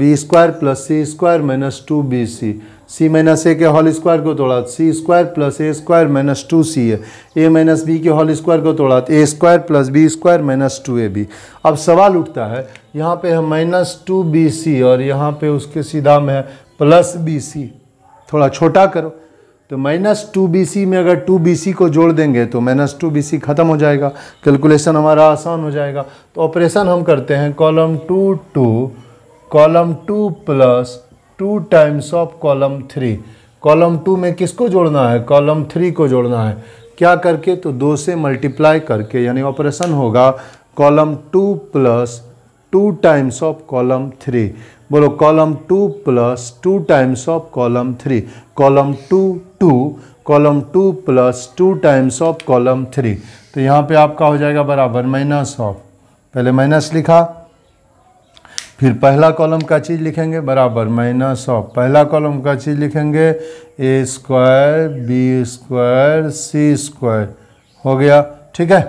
B square plus C square minus two B C C minus A के होल स्क्वायर को तोड़ा C square plus A square minus two C A A minus B के whole square को तोड़ा A square plus B square minus two A B अब सवाल उठता है यहाँ पे है माइनस टू बी सी और यहाँ पे उसके सीधा में है प्लस बी सी थोड़ा छोटा करो तो माइनस टू बी सी में अगर टू बी सी को जोड़ देंगे तो माइनस टू बी सी ख़त्म हो जाएगा कैलकुलेशन हमारा आसान हो जाएगा तो ऑपरेशन हम करते हैं column two to column two plus two times of column three column two में किसको जोड़ना है कॉलम थ्री को जोड़ना है क्या करके तो दो से मल्टीप्लाई करके यानी ऑपरेशन होगा column two plus two times of column three बोलो column two plus two times of column three column two to column two plus two times of column three तो यहाँ पे आपका हो जाएगा बराबर माइनस ऑफ पहले माइनस लिखा फिर पहला कॉलम का चीज़ लिखेंगे बराबर माइनस ऑफ पहला कॉलम का चीज़ लिखेंगे A square B square C square हो गया ठीक है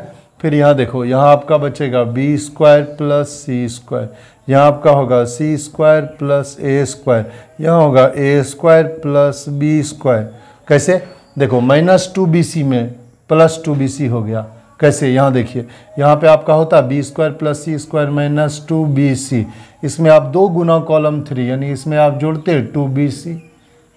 फिर यहाँ देखो यहाँ आपका बचेगा बी स्क्वायर प्लस सी स्क्वायर यहाँ आपका होगा C square plus A square यहाँ होगा ए स्क्वायर प्लस बी स्क्वायर कैसे देखो माइनस टू बी सी में प्लस टू बी सी हो गया कैसे यहाँ देखिए यहाँ पे आपका होता बी स्क्वायर प्लस सी square minus two B C इसमें आप दो गुना कॉलम थ्री यानी इसमें आप जोड़ते टू बी सी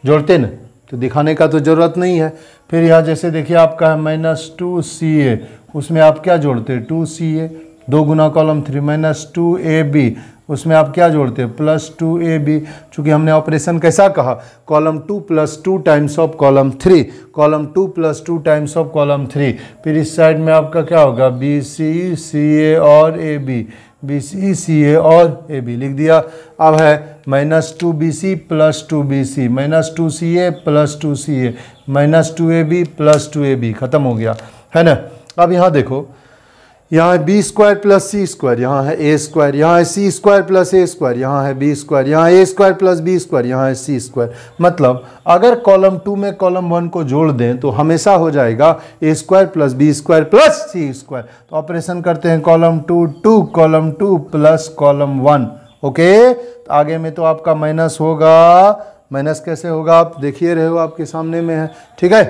जोड़ते ना तो दिखाने का तो ज़रूरत नहीं है फिर यहाँ जैसे देखिए आपका है माइनस टू सी ए उसमें आप क्या जोड़ते टू सी ए दो गुना column three minus two A B उसमें आप क्या जोड़ते हैं प्लस टू ए बी चूँकि हमने ऑपरेशन कैसा कहा column two plus two times of column three column two plus two times of column three फिर इस साइड में आपका क्या होगा बी सी सी ए और ए बी बी सी सी ए और ए बी लिख दिया अब है minus two B C plus two B C minus two C A plus two C A minus two A B plus two A B ख़त्म हो गया है ना अब यहाँ देखो यहाँ है बी स्क्वायर प्लस सी स्क्वायर यहाँ है ए स्क्वायर यहाँ है सी स्क्वायर प्लस ए स्क्वायर यहाँ है बी स्क्वायर यहाँ A square plus B square यहाँ है सी स्क्वायर मतलब अगर कॉलम टू में कॉलम वन को जोड़ दें तो हमेशा हो जाएगा A square plus B square plus C square तो ऑपरेशन करते हैं column two to column two plus column one okay तो आगे में तो आपका माइनस होगा माइनस कैसे होगा आप देखिए रहे हो आपके सामने में है ठीक है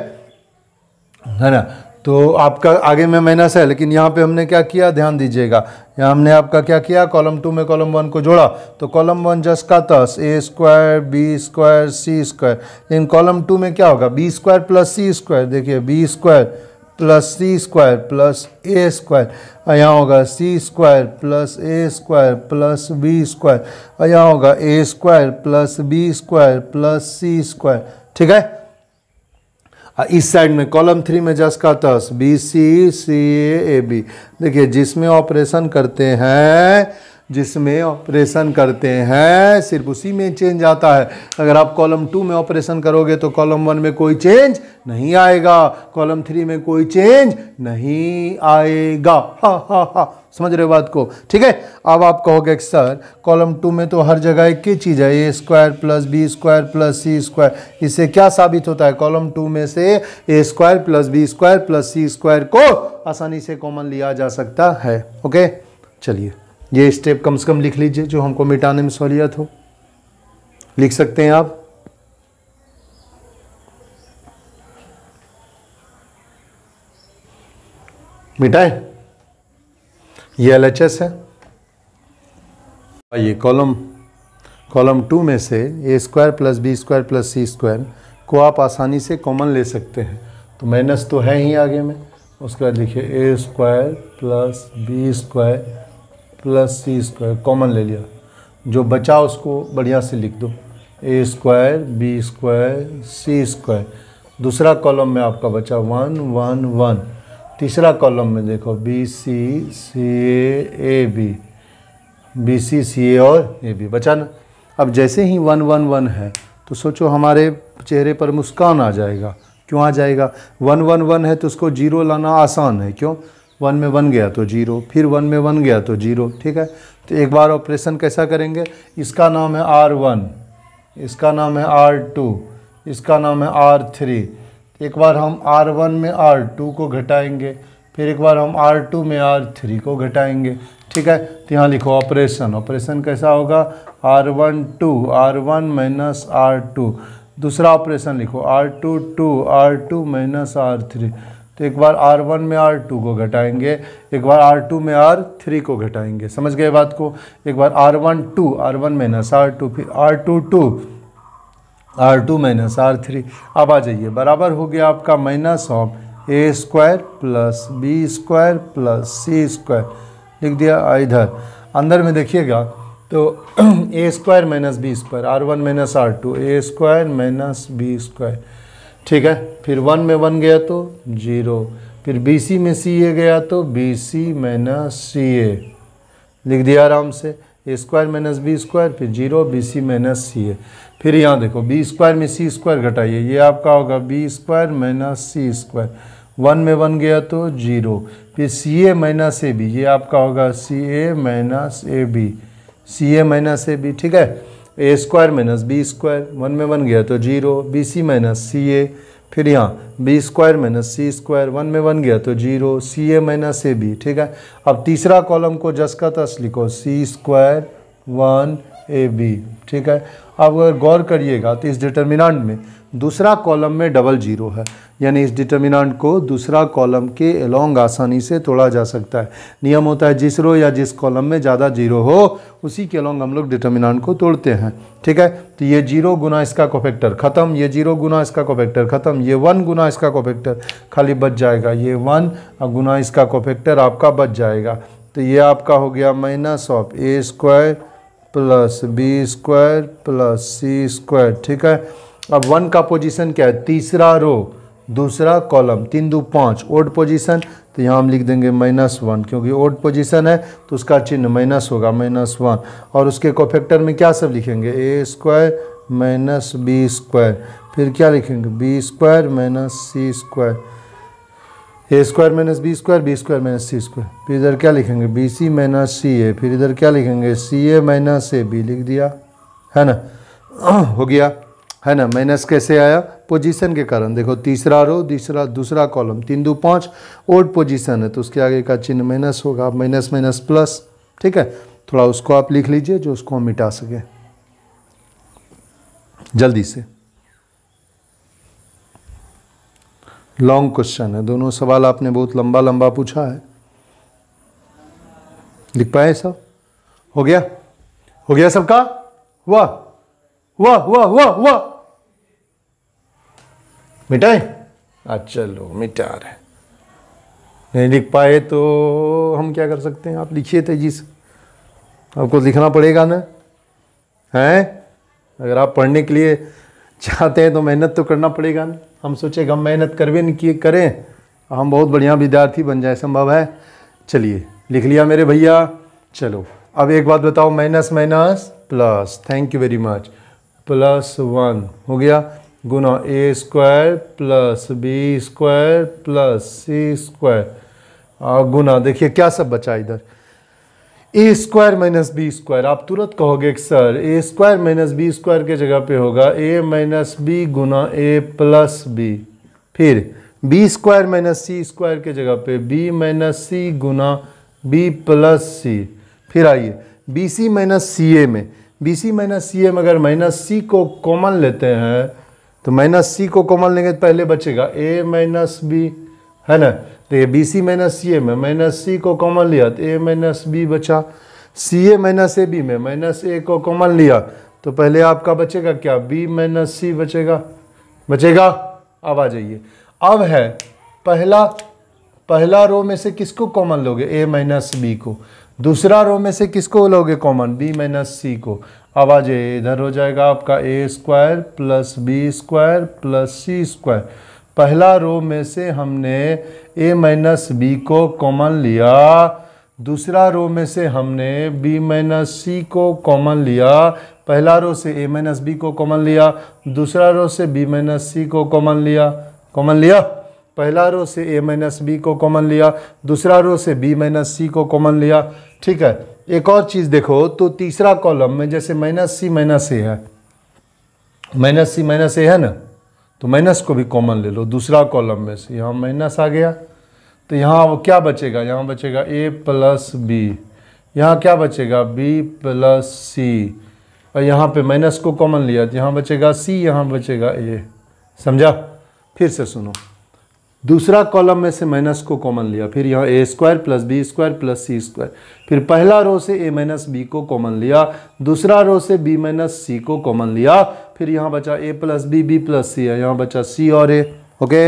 है ना तो आपका आगे में माइनस है लेकिन यहाँ पे हमने क्या किया ध्यान दीजिएगा यहाँ हमने आपका क्या किया कॉलम टू में कॉलम वन को जोड़ा तो कॉलम वन जस का तस A square B square C square लेकिन कॉलम टू में क्या होगा बी स्क्वायर प्लस सी स्क्वायर देखिए B square plus C square plus A square और यहाँ होगा C square plus A square plus B square और यहाँ होगा ए square plus B square plus सी स्क्वायर ठीक है इस साइड में कॉलम थ्री में जस का तस B C C A A B देखिए जिसमें ऑपरेशन करते हैं जिसमें ऑपरेशन करते हैं सिर्फ उसी में चेंज आता है अगर आप कॉलम टू में ऑपरेशन करोगे तो कॉलम वन में कोई चेंज नहीं आएगा कॉलम थ्री में कोई चेंज नहीं आएगा हा हा हा समझ रहे हो बात को ठीक है अब आप कहोगे सर कॉलम टू में तो हर जगह एक ही चीज़ है ए square plus B square plus सी स्क्वायर इससे क्या साबित होता है कॉलम टू में से A square plus B square plus C square को आसानी से कॉमन लिया जा सकता है ओके चलिए ये स्टेप कम से कम लिख लीजिए जो हमको मिटाने में सहूलियत हो लिख सकते हैं आप मिटाए ये एल एच एस है आइए कॉलम कॉलम टू में से A square plus B square plus C square को आप आसानी से कॉमन ले सकते हैं तो माइनस तो है ही आगे में उसके बाद लिखिए A square plus B square plus C square common ले लिया जो बचा उसको बढ़िया से लिख दो A square B square C square दूसरा कॉलम में आपका बचा वन वन वन तीसरा कॉलम में देखो B C C A A B B C सी ए और ए बी बचा ना अब जैसे ही वन वन वन है तो सोचो हमारे चेहरे पर मुस्कान आ जाएगा क्यों आ जाएगा वन वन वन है तो उसको जीरो लाना आसान है क्यों वन में वन गया तो जीरो फिर वन में वन गया तो जीरो ठीक है तो एक बार ऑपरेशन कैसा करेंगे इसका नाम है आर वन इसका नाम है आर टू इसका नाम है आर थ्री एक बार हम आर वन में आर टू को घटाएंगे फिर एक बार हम आर टू में आर थ्री को घटाएंगे ठीक है तो यहाँ लिखो ऑपरेशन ऑपरेशन कैसा होगा R one to R one minus R two दूसरा ऑपरेशन लिखो R two to R two minus R three तो एक बार आर वन में आर टू को घटाएंगे एक बार आर टू में आर थ्री को घटाएंगे समझ गए बात को एक बार R one to R one minus R two फिर R two to R two minus R three अब आ जाइए बराबर हो गया आपका minus of A square plus B square plus C square लिख दिया इधर अंदर में देखिएगा तो ए square minus B square R one minus R two A square minus B square ठीक है फिर वन में वन गया तो जीरो फिर बी सी में सी ए गया तो बी सी माइनस सी ए लिख दिया आराम से A square minus B square फिर zero B C minus C A फिर यहाँ देखो बी स्क्वायर में सी स्क्वायर घटाइए ये आपका होगा B square minus C square one में वन गया तो जीरो फिर सी ए माइनस ए बी ये आपका होगा C A minus A B C A minus A B ठीक है ए square minus B square one में वन गया तो zero B C minus C A फिर यहाँ B square minus C square one में वन गया तो zero C A minus A B ठीक है अब तीसरा कॉलम को जस का तस लिखो C square one A B ठीक है अब अगर गौर करिएगा तो इस डिटर्मिनाट में दूसरा कॉलम में डबल जीरो है यानी इस डिटर्मिनाट को दूसरा कॉलम के एलोंग आसानी से तोड़ा जा सकता है नियम होता है जिस रो या जिस कॉलम में ज़्यादा जीरो हो उसी के एलोंग हम लोग डिटर्मिनाट को तोड़ते हैं ठीक है तो ये जीरो गुना इसका कोफेक्टर ख़त्म ये जीरो गुना इसका कोफेक्टर ख़त्म ये वन गुना इसका कोफेक्टर खाली बच जाएगा ये वन गुना इसका कोफेक्टर आपका बच जाएगा तो ये आपका हो गया minus of A square plus B square plus C square ठीक है अब वन का पोजीशन क्या है तीसरा रो दूसरा कॉलम तीन दो पाँच ओड पोजीशन तो यहाँ हम लिख देंगे माइनस वन क्योंकि ओड पोजीशन है तो उसका चिन्ह माइनस होगा माइनस वन और उसके कोफेक्टर में क्या सब लिखेंगे A square minus B square फिर क्या लिखेंगे B square minus C square ए square minus B square B square minus C square फिर इधर क्या लिखेंगे B C minus C A फिर इधर क्या लिखेंगे सी ए माइनस ए बी लिख दिया है ना हो गया है ना माइनस कैसे आया पोजीशन के कारण देखो तीसरा रो तीसरा दूसरा कॉलम तीन दो पाँच ओड पोजीशन है तो उसके आगे का चिन्ह माइनस होगा माइनस माइनस प्लस ठीक है थोड़ा उसको आप लिख लीजिए जो उसको हम मिटा सकें जल्दी से लॉन्ग क्वेश्चन है दोनों सवाल आपने बहुत लंबा लंबा पूछा है लिख पाए सब हो गया हो गया सबका वाह वाह वाह वाह वाह मिटाए अच्छा हाँ, लो मिटा रहे नहीं लिख पाए तो हम क्या कर सकते हैं आप लिखिए तेजी से आपको लिखना पड़ेगा ना हैं अगर आप पढ़ने के लिए चाहते हैं तो मेहनत तो करना पड़ेगा ना हम सोचे हम मेहनत कर भी नहीं किए करें हम बहुत बढ़िया विद्यार्थी बन जाए संभव है चलिए लिख लिया मेरे भैया चलो अब एक बात बताओ minus minus plus thank you very much plus one हो गया गुना ए square plus B square plus सी स्क्वायर और गुना देखिए क्या सब बचा इधर ए स्क्वायर माइनस बी स्क्वायर आप तुरंत कहोगे sir A square minus B square के जगह पे होगा ए माइनस बी गुना ए प्लस बी फिर B square minus C square के जगह पे बी माइनस सी गुना बी प्लस सी फिर आइए बी सी माइनस सी ए में बी सी माइनस सी ए में अगर माइनस सी को कॉमन लेते हैं तो माइनस सी को कॉमन लेंगे तो पहले बचेगा ए माइनस बी है ना तो ये बी सी माइनस सी ए में माइनस सी को कॉमन लिया तो ए माइनस बी बचा C A minus A B में माइनस ए को कॉमन लिया तो पहले आपका बचेगा क्या बी माइनस सी बचेगा बचेगा अब आ जाइए अब है पहला पहला रो में से किसको कॉमन लोगे ए माइनस बी को दूसरा रो में से किसको लोगे कॉमन बी माइनस सी को आवाज ये इधर हो जाएगा आपका ए square plus B square plus सी स्क्वायर पहला रो में से हमने ए माइनस बी को कॉमन लिया दूसरा रो में से हमने बी माइनस सी को कॉमन लिया पहला रो से ए माइनस बी को कॉमन लिया दूसरा रो से बी माइनस सी को कॉमन लिया कॉमन लिया पहला रो से ए माइनस बी को कॉमन लिया दूसरा रो से बी माइनस सी को कॉमन लिया ठीक है एक और चीज़ देखो तो तीसरा कॉलम में जैसे माइनस सी माइनस ए है माइनस सी माइनस ए है ना तो माइनस को भी कॉमन ले लो दूसरा कॉलम में से यहाँ माइनस आ गया तो यहाँ वो क्या बचेगा यहाँ बचेगा ए प्लस बी यहाँ क्या बचेगा बी प्लस सी और यहाँ पे माइनस को कॉमन लिया तो यहाँ बचेगा सी यहाँ बचेगा ए समझा फिर से सुनो दूसरा कॉलम में से माइनस को कॉमन लिया फिर यहाँ A square plus B square plus C square फिर पहला रो से ए माइनस बी को कॉमन लिया दूसरा रो से बी माइनस सी को कॉमन लिया फिर यहाँ बचा A plus B B plus C है यहाँ बचा सी और ए ओके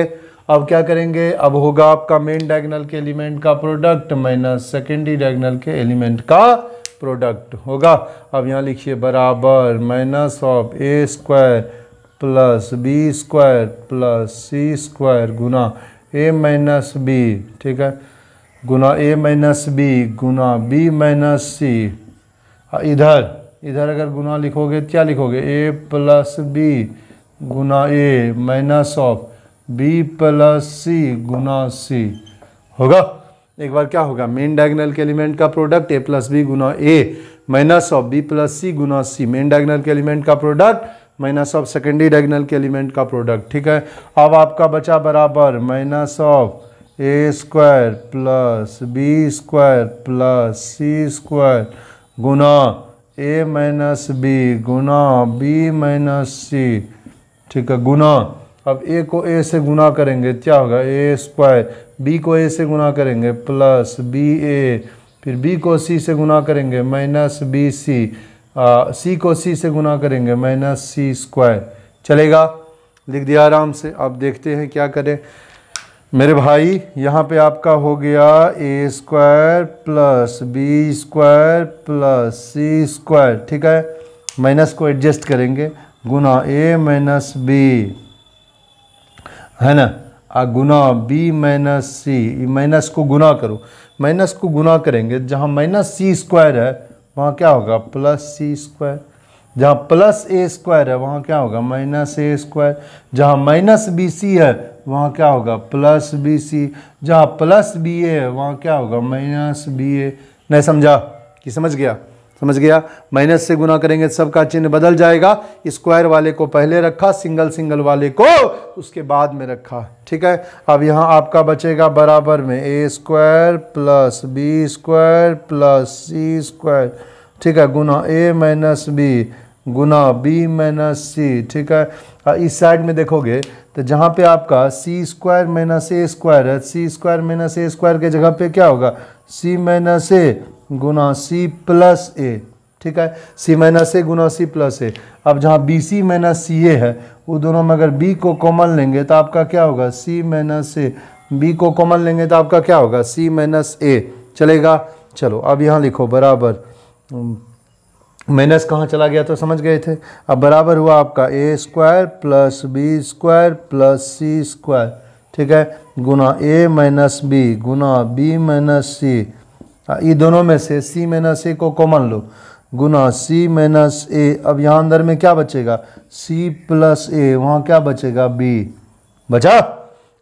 अब क्या करेंगे अब होगा आपका मेन डायगनल के एलिमेंट का प्रोडक्ट माइनस सेकेंडरी डायगनल के एलिमेंट का प्रोडक्ट होगा अब यहाँ लिखिए बराबर minus of A square plus B square plus C square गुना ए माइनस बी ठीक है गुना ए माइनस बी गुना बी माइनस सी इधर इधर अगर गुना लिखोगे क्या लिखोगे ए प्लस बी गुना ए माइनस ऑफ बी प्लस सी गुना सी होगा एक बार क्या होगा मेन डायगनल के एलिमेंट का प्रोडक्ट ए प्लस बी गुना ए माइनस ऑफ बी प्लस सी गुना सी मेन डायगनल के एलिमेंट का product minus of secondary diagonal के एलिमेंट का प्रोडक्ट ठीक है अब आपका बचा बराबर minus of A square plus B square plus C square गुना ए माइनस बी गुना बी माइनस सी ठीक है गुना अब ए को ए से गुना करेंगे क्या होगा ए स्क्वायर बी को ए से गुना करेंगे प्लस बी ए फिर बी को सी से गुना करेंगे माइनस बी सी सी को सी से गुना करेंगे माइनस सी स्क्वायर चलेगा लिख दिया आराम से आप देखते हैं क्या करें मेरे भाई यहाँ पे आपका हो गया ए square plus B square plus सी स्क्वायर ठीक है माइनस को एडजस्ट करेंगे गुना ए माइनस बी है ना आ गुना बी माइनस सी माइनस को गुना करो माइनस को गुना करेंगे जहाँ माइनस सी स्क्वायर है वहाँ क्या होगा प्लस सी स्क्वायर जहाँ प्लस ए स्क्वायर है वहाँ क्या होगा माइनस ए स्क्वायर जहाँ माइनस बी सी है वहाँ क्या होगा प्लस बी सी जहाँ प्लस बी ए है वहाँ क्या होगा माइनस बी ए नहीं समझा कि समझ गया समझ गया माइनस से गुना करेंगे तो सबका चिन्ह बदल जाएगा स्क्वायर वाले को पहले रखा सिंगल सिंगल वाले को उसके बाद में रखा ठीक है अब यहाँ आपका बचेगा बराबर में ए square plus B square plus सी स्क्वायर ठीक है गुना ए माइनस बी गुना बी माइनस सी ठीक है इस साइड में देखोगे तो जहाँ पे आपका सी स्क्वायर माइनस ए स्क्वायर है सी स्क्वायर माइनस ए स्क्वायर के जगह पे क्या होगा सी माइनस ए गुना सी प्लस ए ठीक है सी माइनस ए गुना सी प्लस ए अब जहाँ बी सी माइनस सी ए है वो दोनों में अगर बी को कॉमन लेंगे तो आपका क्या होगा सी माइनस ए बी को कॉमन लेंगे तो आपका क्या होगा सी माइनस ए चलेगा चलो अब यहाँ लिखो बराबर माइनस कहाँ चला गया तो समझ गए थे अब बराबर हुआ आपका ए square plus B square plus सी स्क्वायर ठीक है गुना ए माइनस बी गुना बी माइनस सी ये दोनों में से सी माइनस ए को कॉमन लो गुना सी माइनस ए अब यहाँ अंदर में क्या बचेगा सी प्लस ए वहाँ क्या बचेगा बी बचा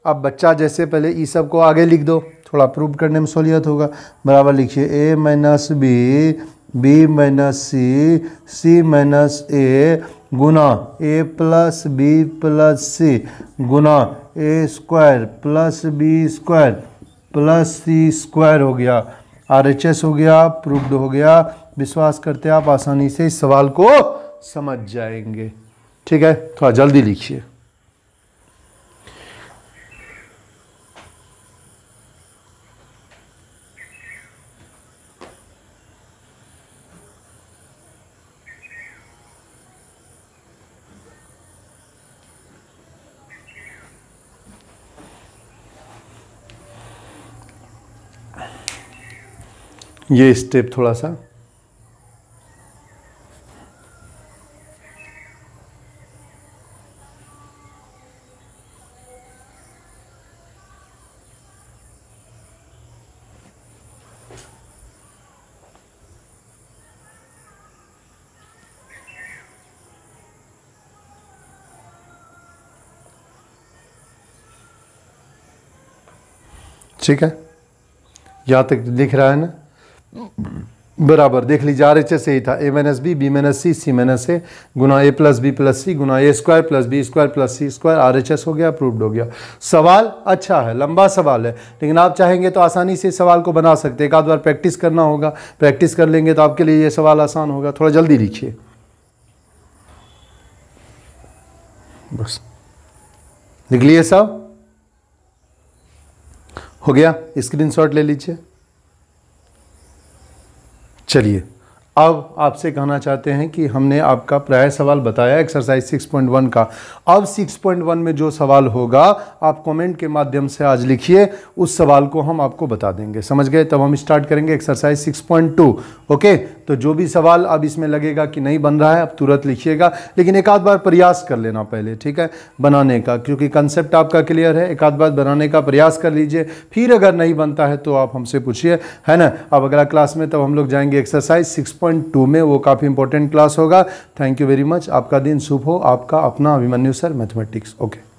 अब बच्चा जैसे पहले ई सब को आगे लिख दो थोड़ा प्रूव करने में सहूलियत होगा बराबर लिखिए a minus B B minus C C minus ए गुना ए प्लस बी प्लस सी गुना ए square plus B square plus सी स्क्वायर हो गया आर एच एस हो गया प्रूव्ड हो गया विश्वास करते आप आसानी से इस सवाल को समझ जाएंगे ठीक है थोड़ा जल्दी लिखिए ये स्टेप थोड़ा सा ठीक है यहाँ तक दिख रहा है ना बराबर देख लीजिए आर एच एस यही था a minus B B minus C C minus ए गुना ए प्लस बी प्लस सी गुना ए square plus B square plus सी स्क्वायर आर एच एस हो गया अप्रूव्ड हो गया सवाल अच्छा है लंबा सवाल है लेकिन आप चाहेंगे तो आसानी से सवाल को बना सकते हैं एक आध बार प्रैक्टिस करना होगा प्रैक्टिस कर लेंगे तो आपके लिए ये सवाल आसान होगा थोड़ा जल्दी लिखिए बस लिए सब हो गया शॉट ले लीजिए चलिए अब आपसे कहना चाहते हैं कि हमने आपका प्राय सवाल बताया एक्सरसाइज 6.1 का अब 6.1 में जो सवाल होगा आप कमेंट के माध्यम से आज लिखिए उस सवाल को हम आपको बता देंगे समझ गए तब हम स्टार्ट करेंगे एक्सरसाइज 6.2 ओके तो जो भी सवाल अब इसमें लगेगा कि नहीं बन रहा है आप तुरंत लिखिएगा लेकिन एक आध बार प्रयास कर लेना पहले ठीक है बनाने का क्योंकि कंसेप्ट आपका क्लियर है एक आध बार बनाने का प्रयास कर लीजिए फिर अगर नहीं बनता है तो आप हमसे पूछिए है ना अब अगला क्लास में तब हम लोग जाएंगे एक्सरसाइज सिक्स 6.2 में वो काफ़ी इंपॉर्टेंट क्लास होगा थैंक यू वेरी मच आपका दिन शुभ हो आपका अपना अभिमन्यु सर मैथमेटिक्स ओके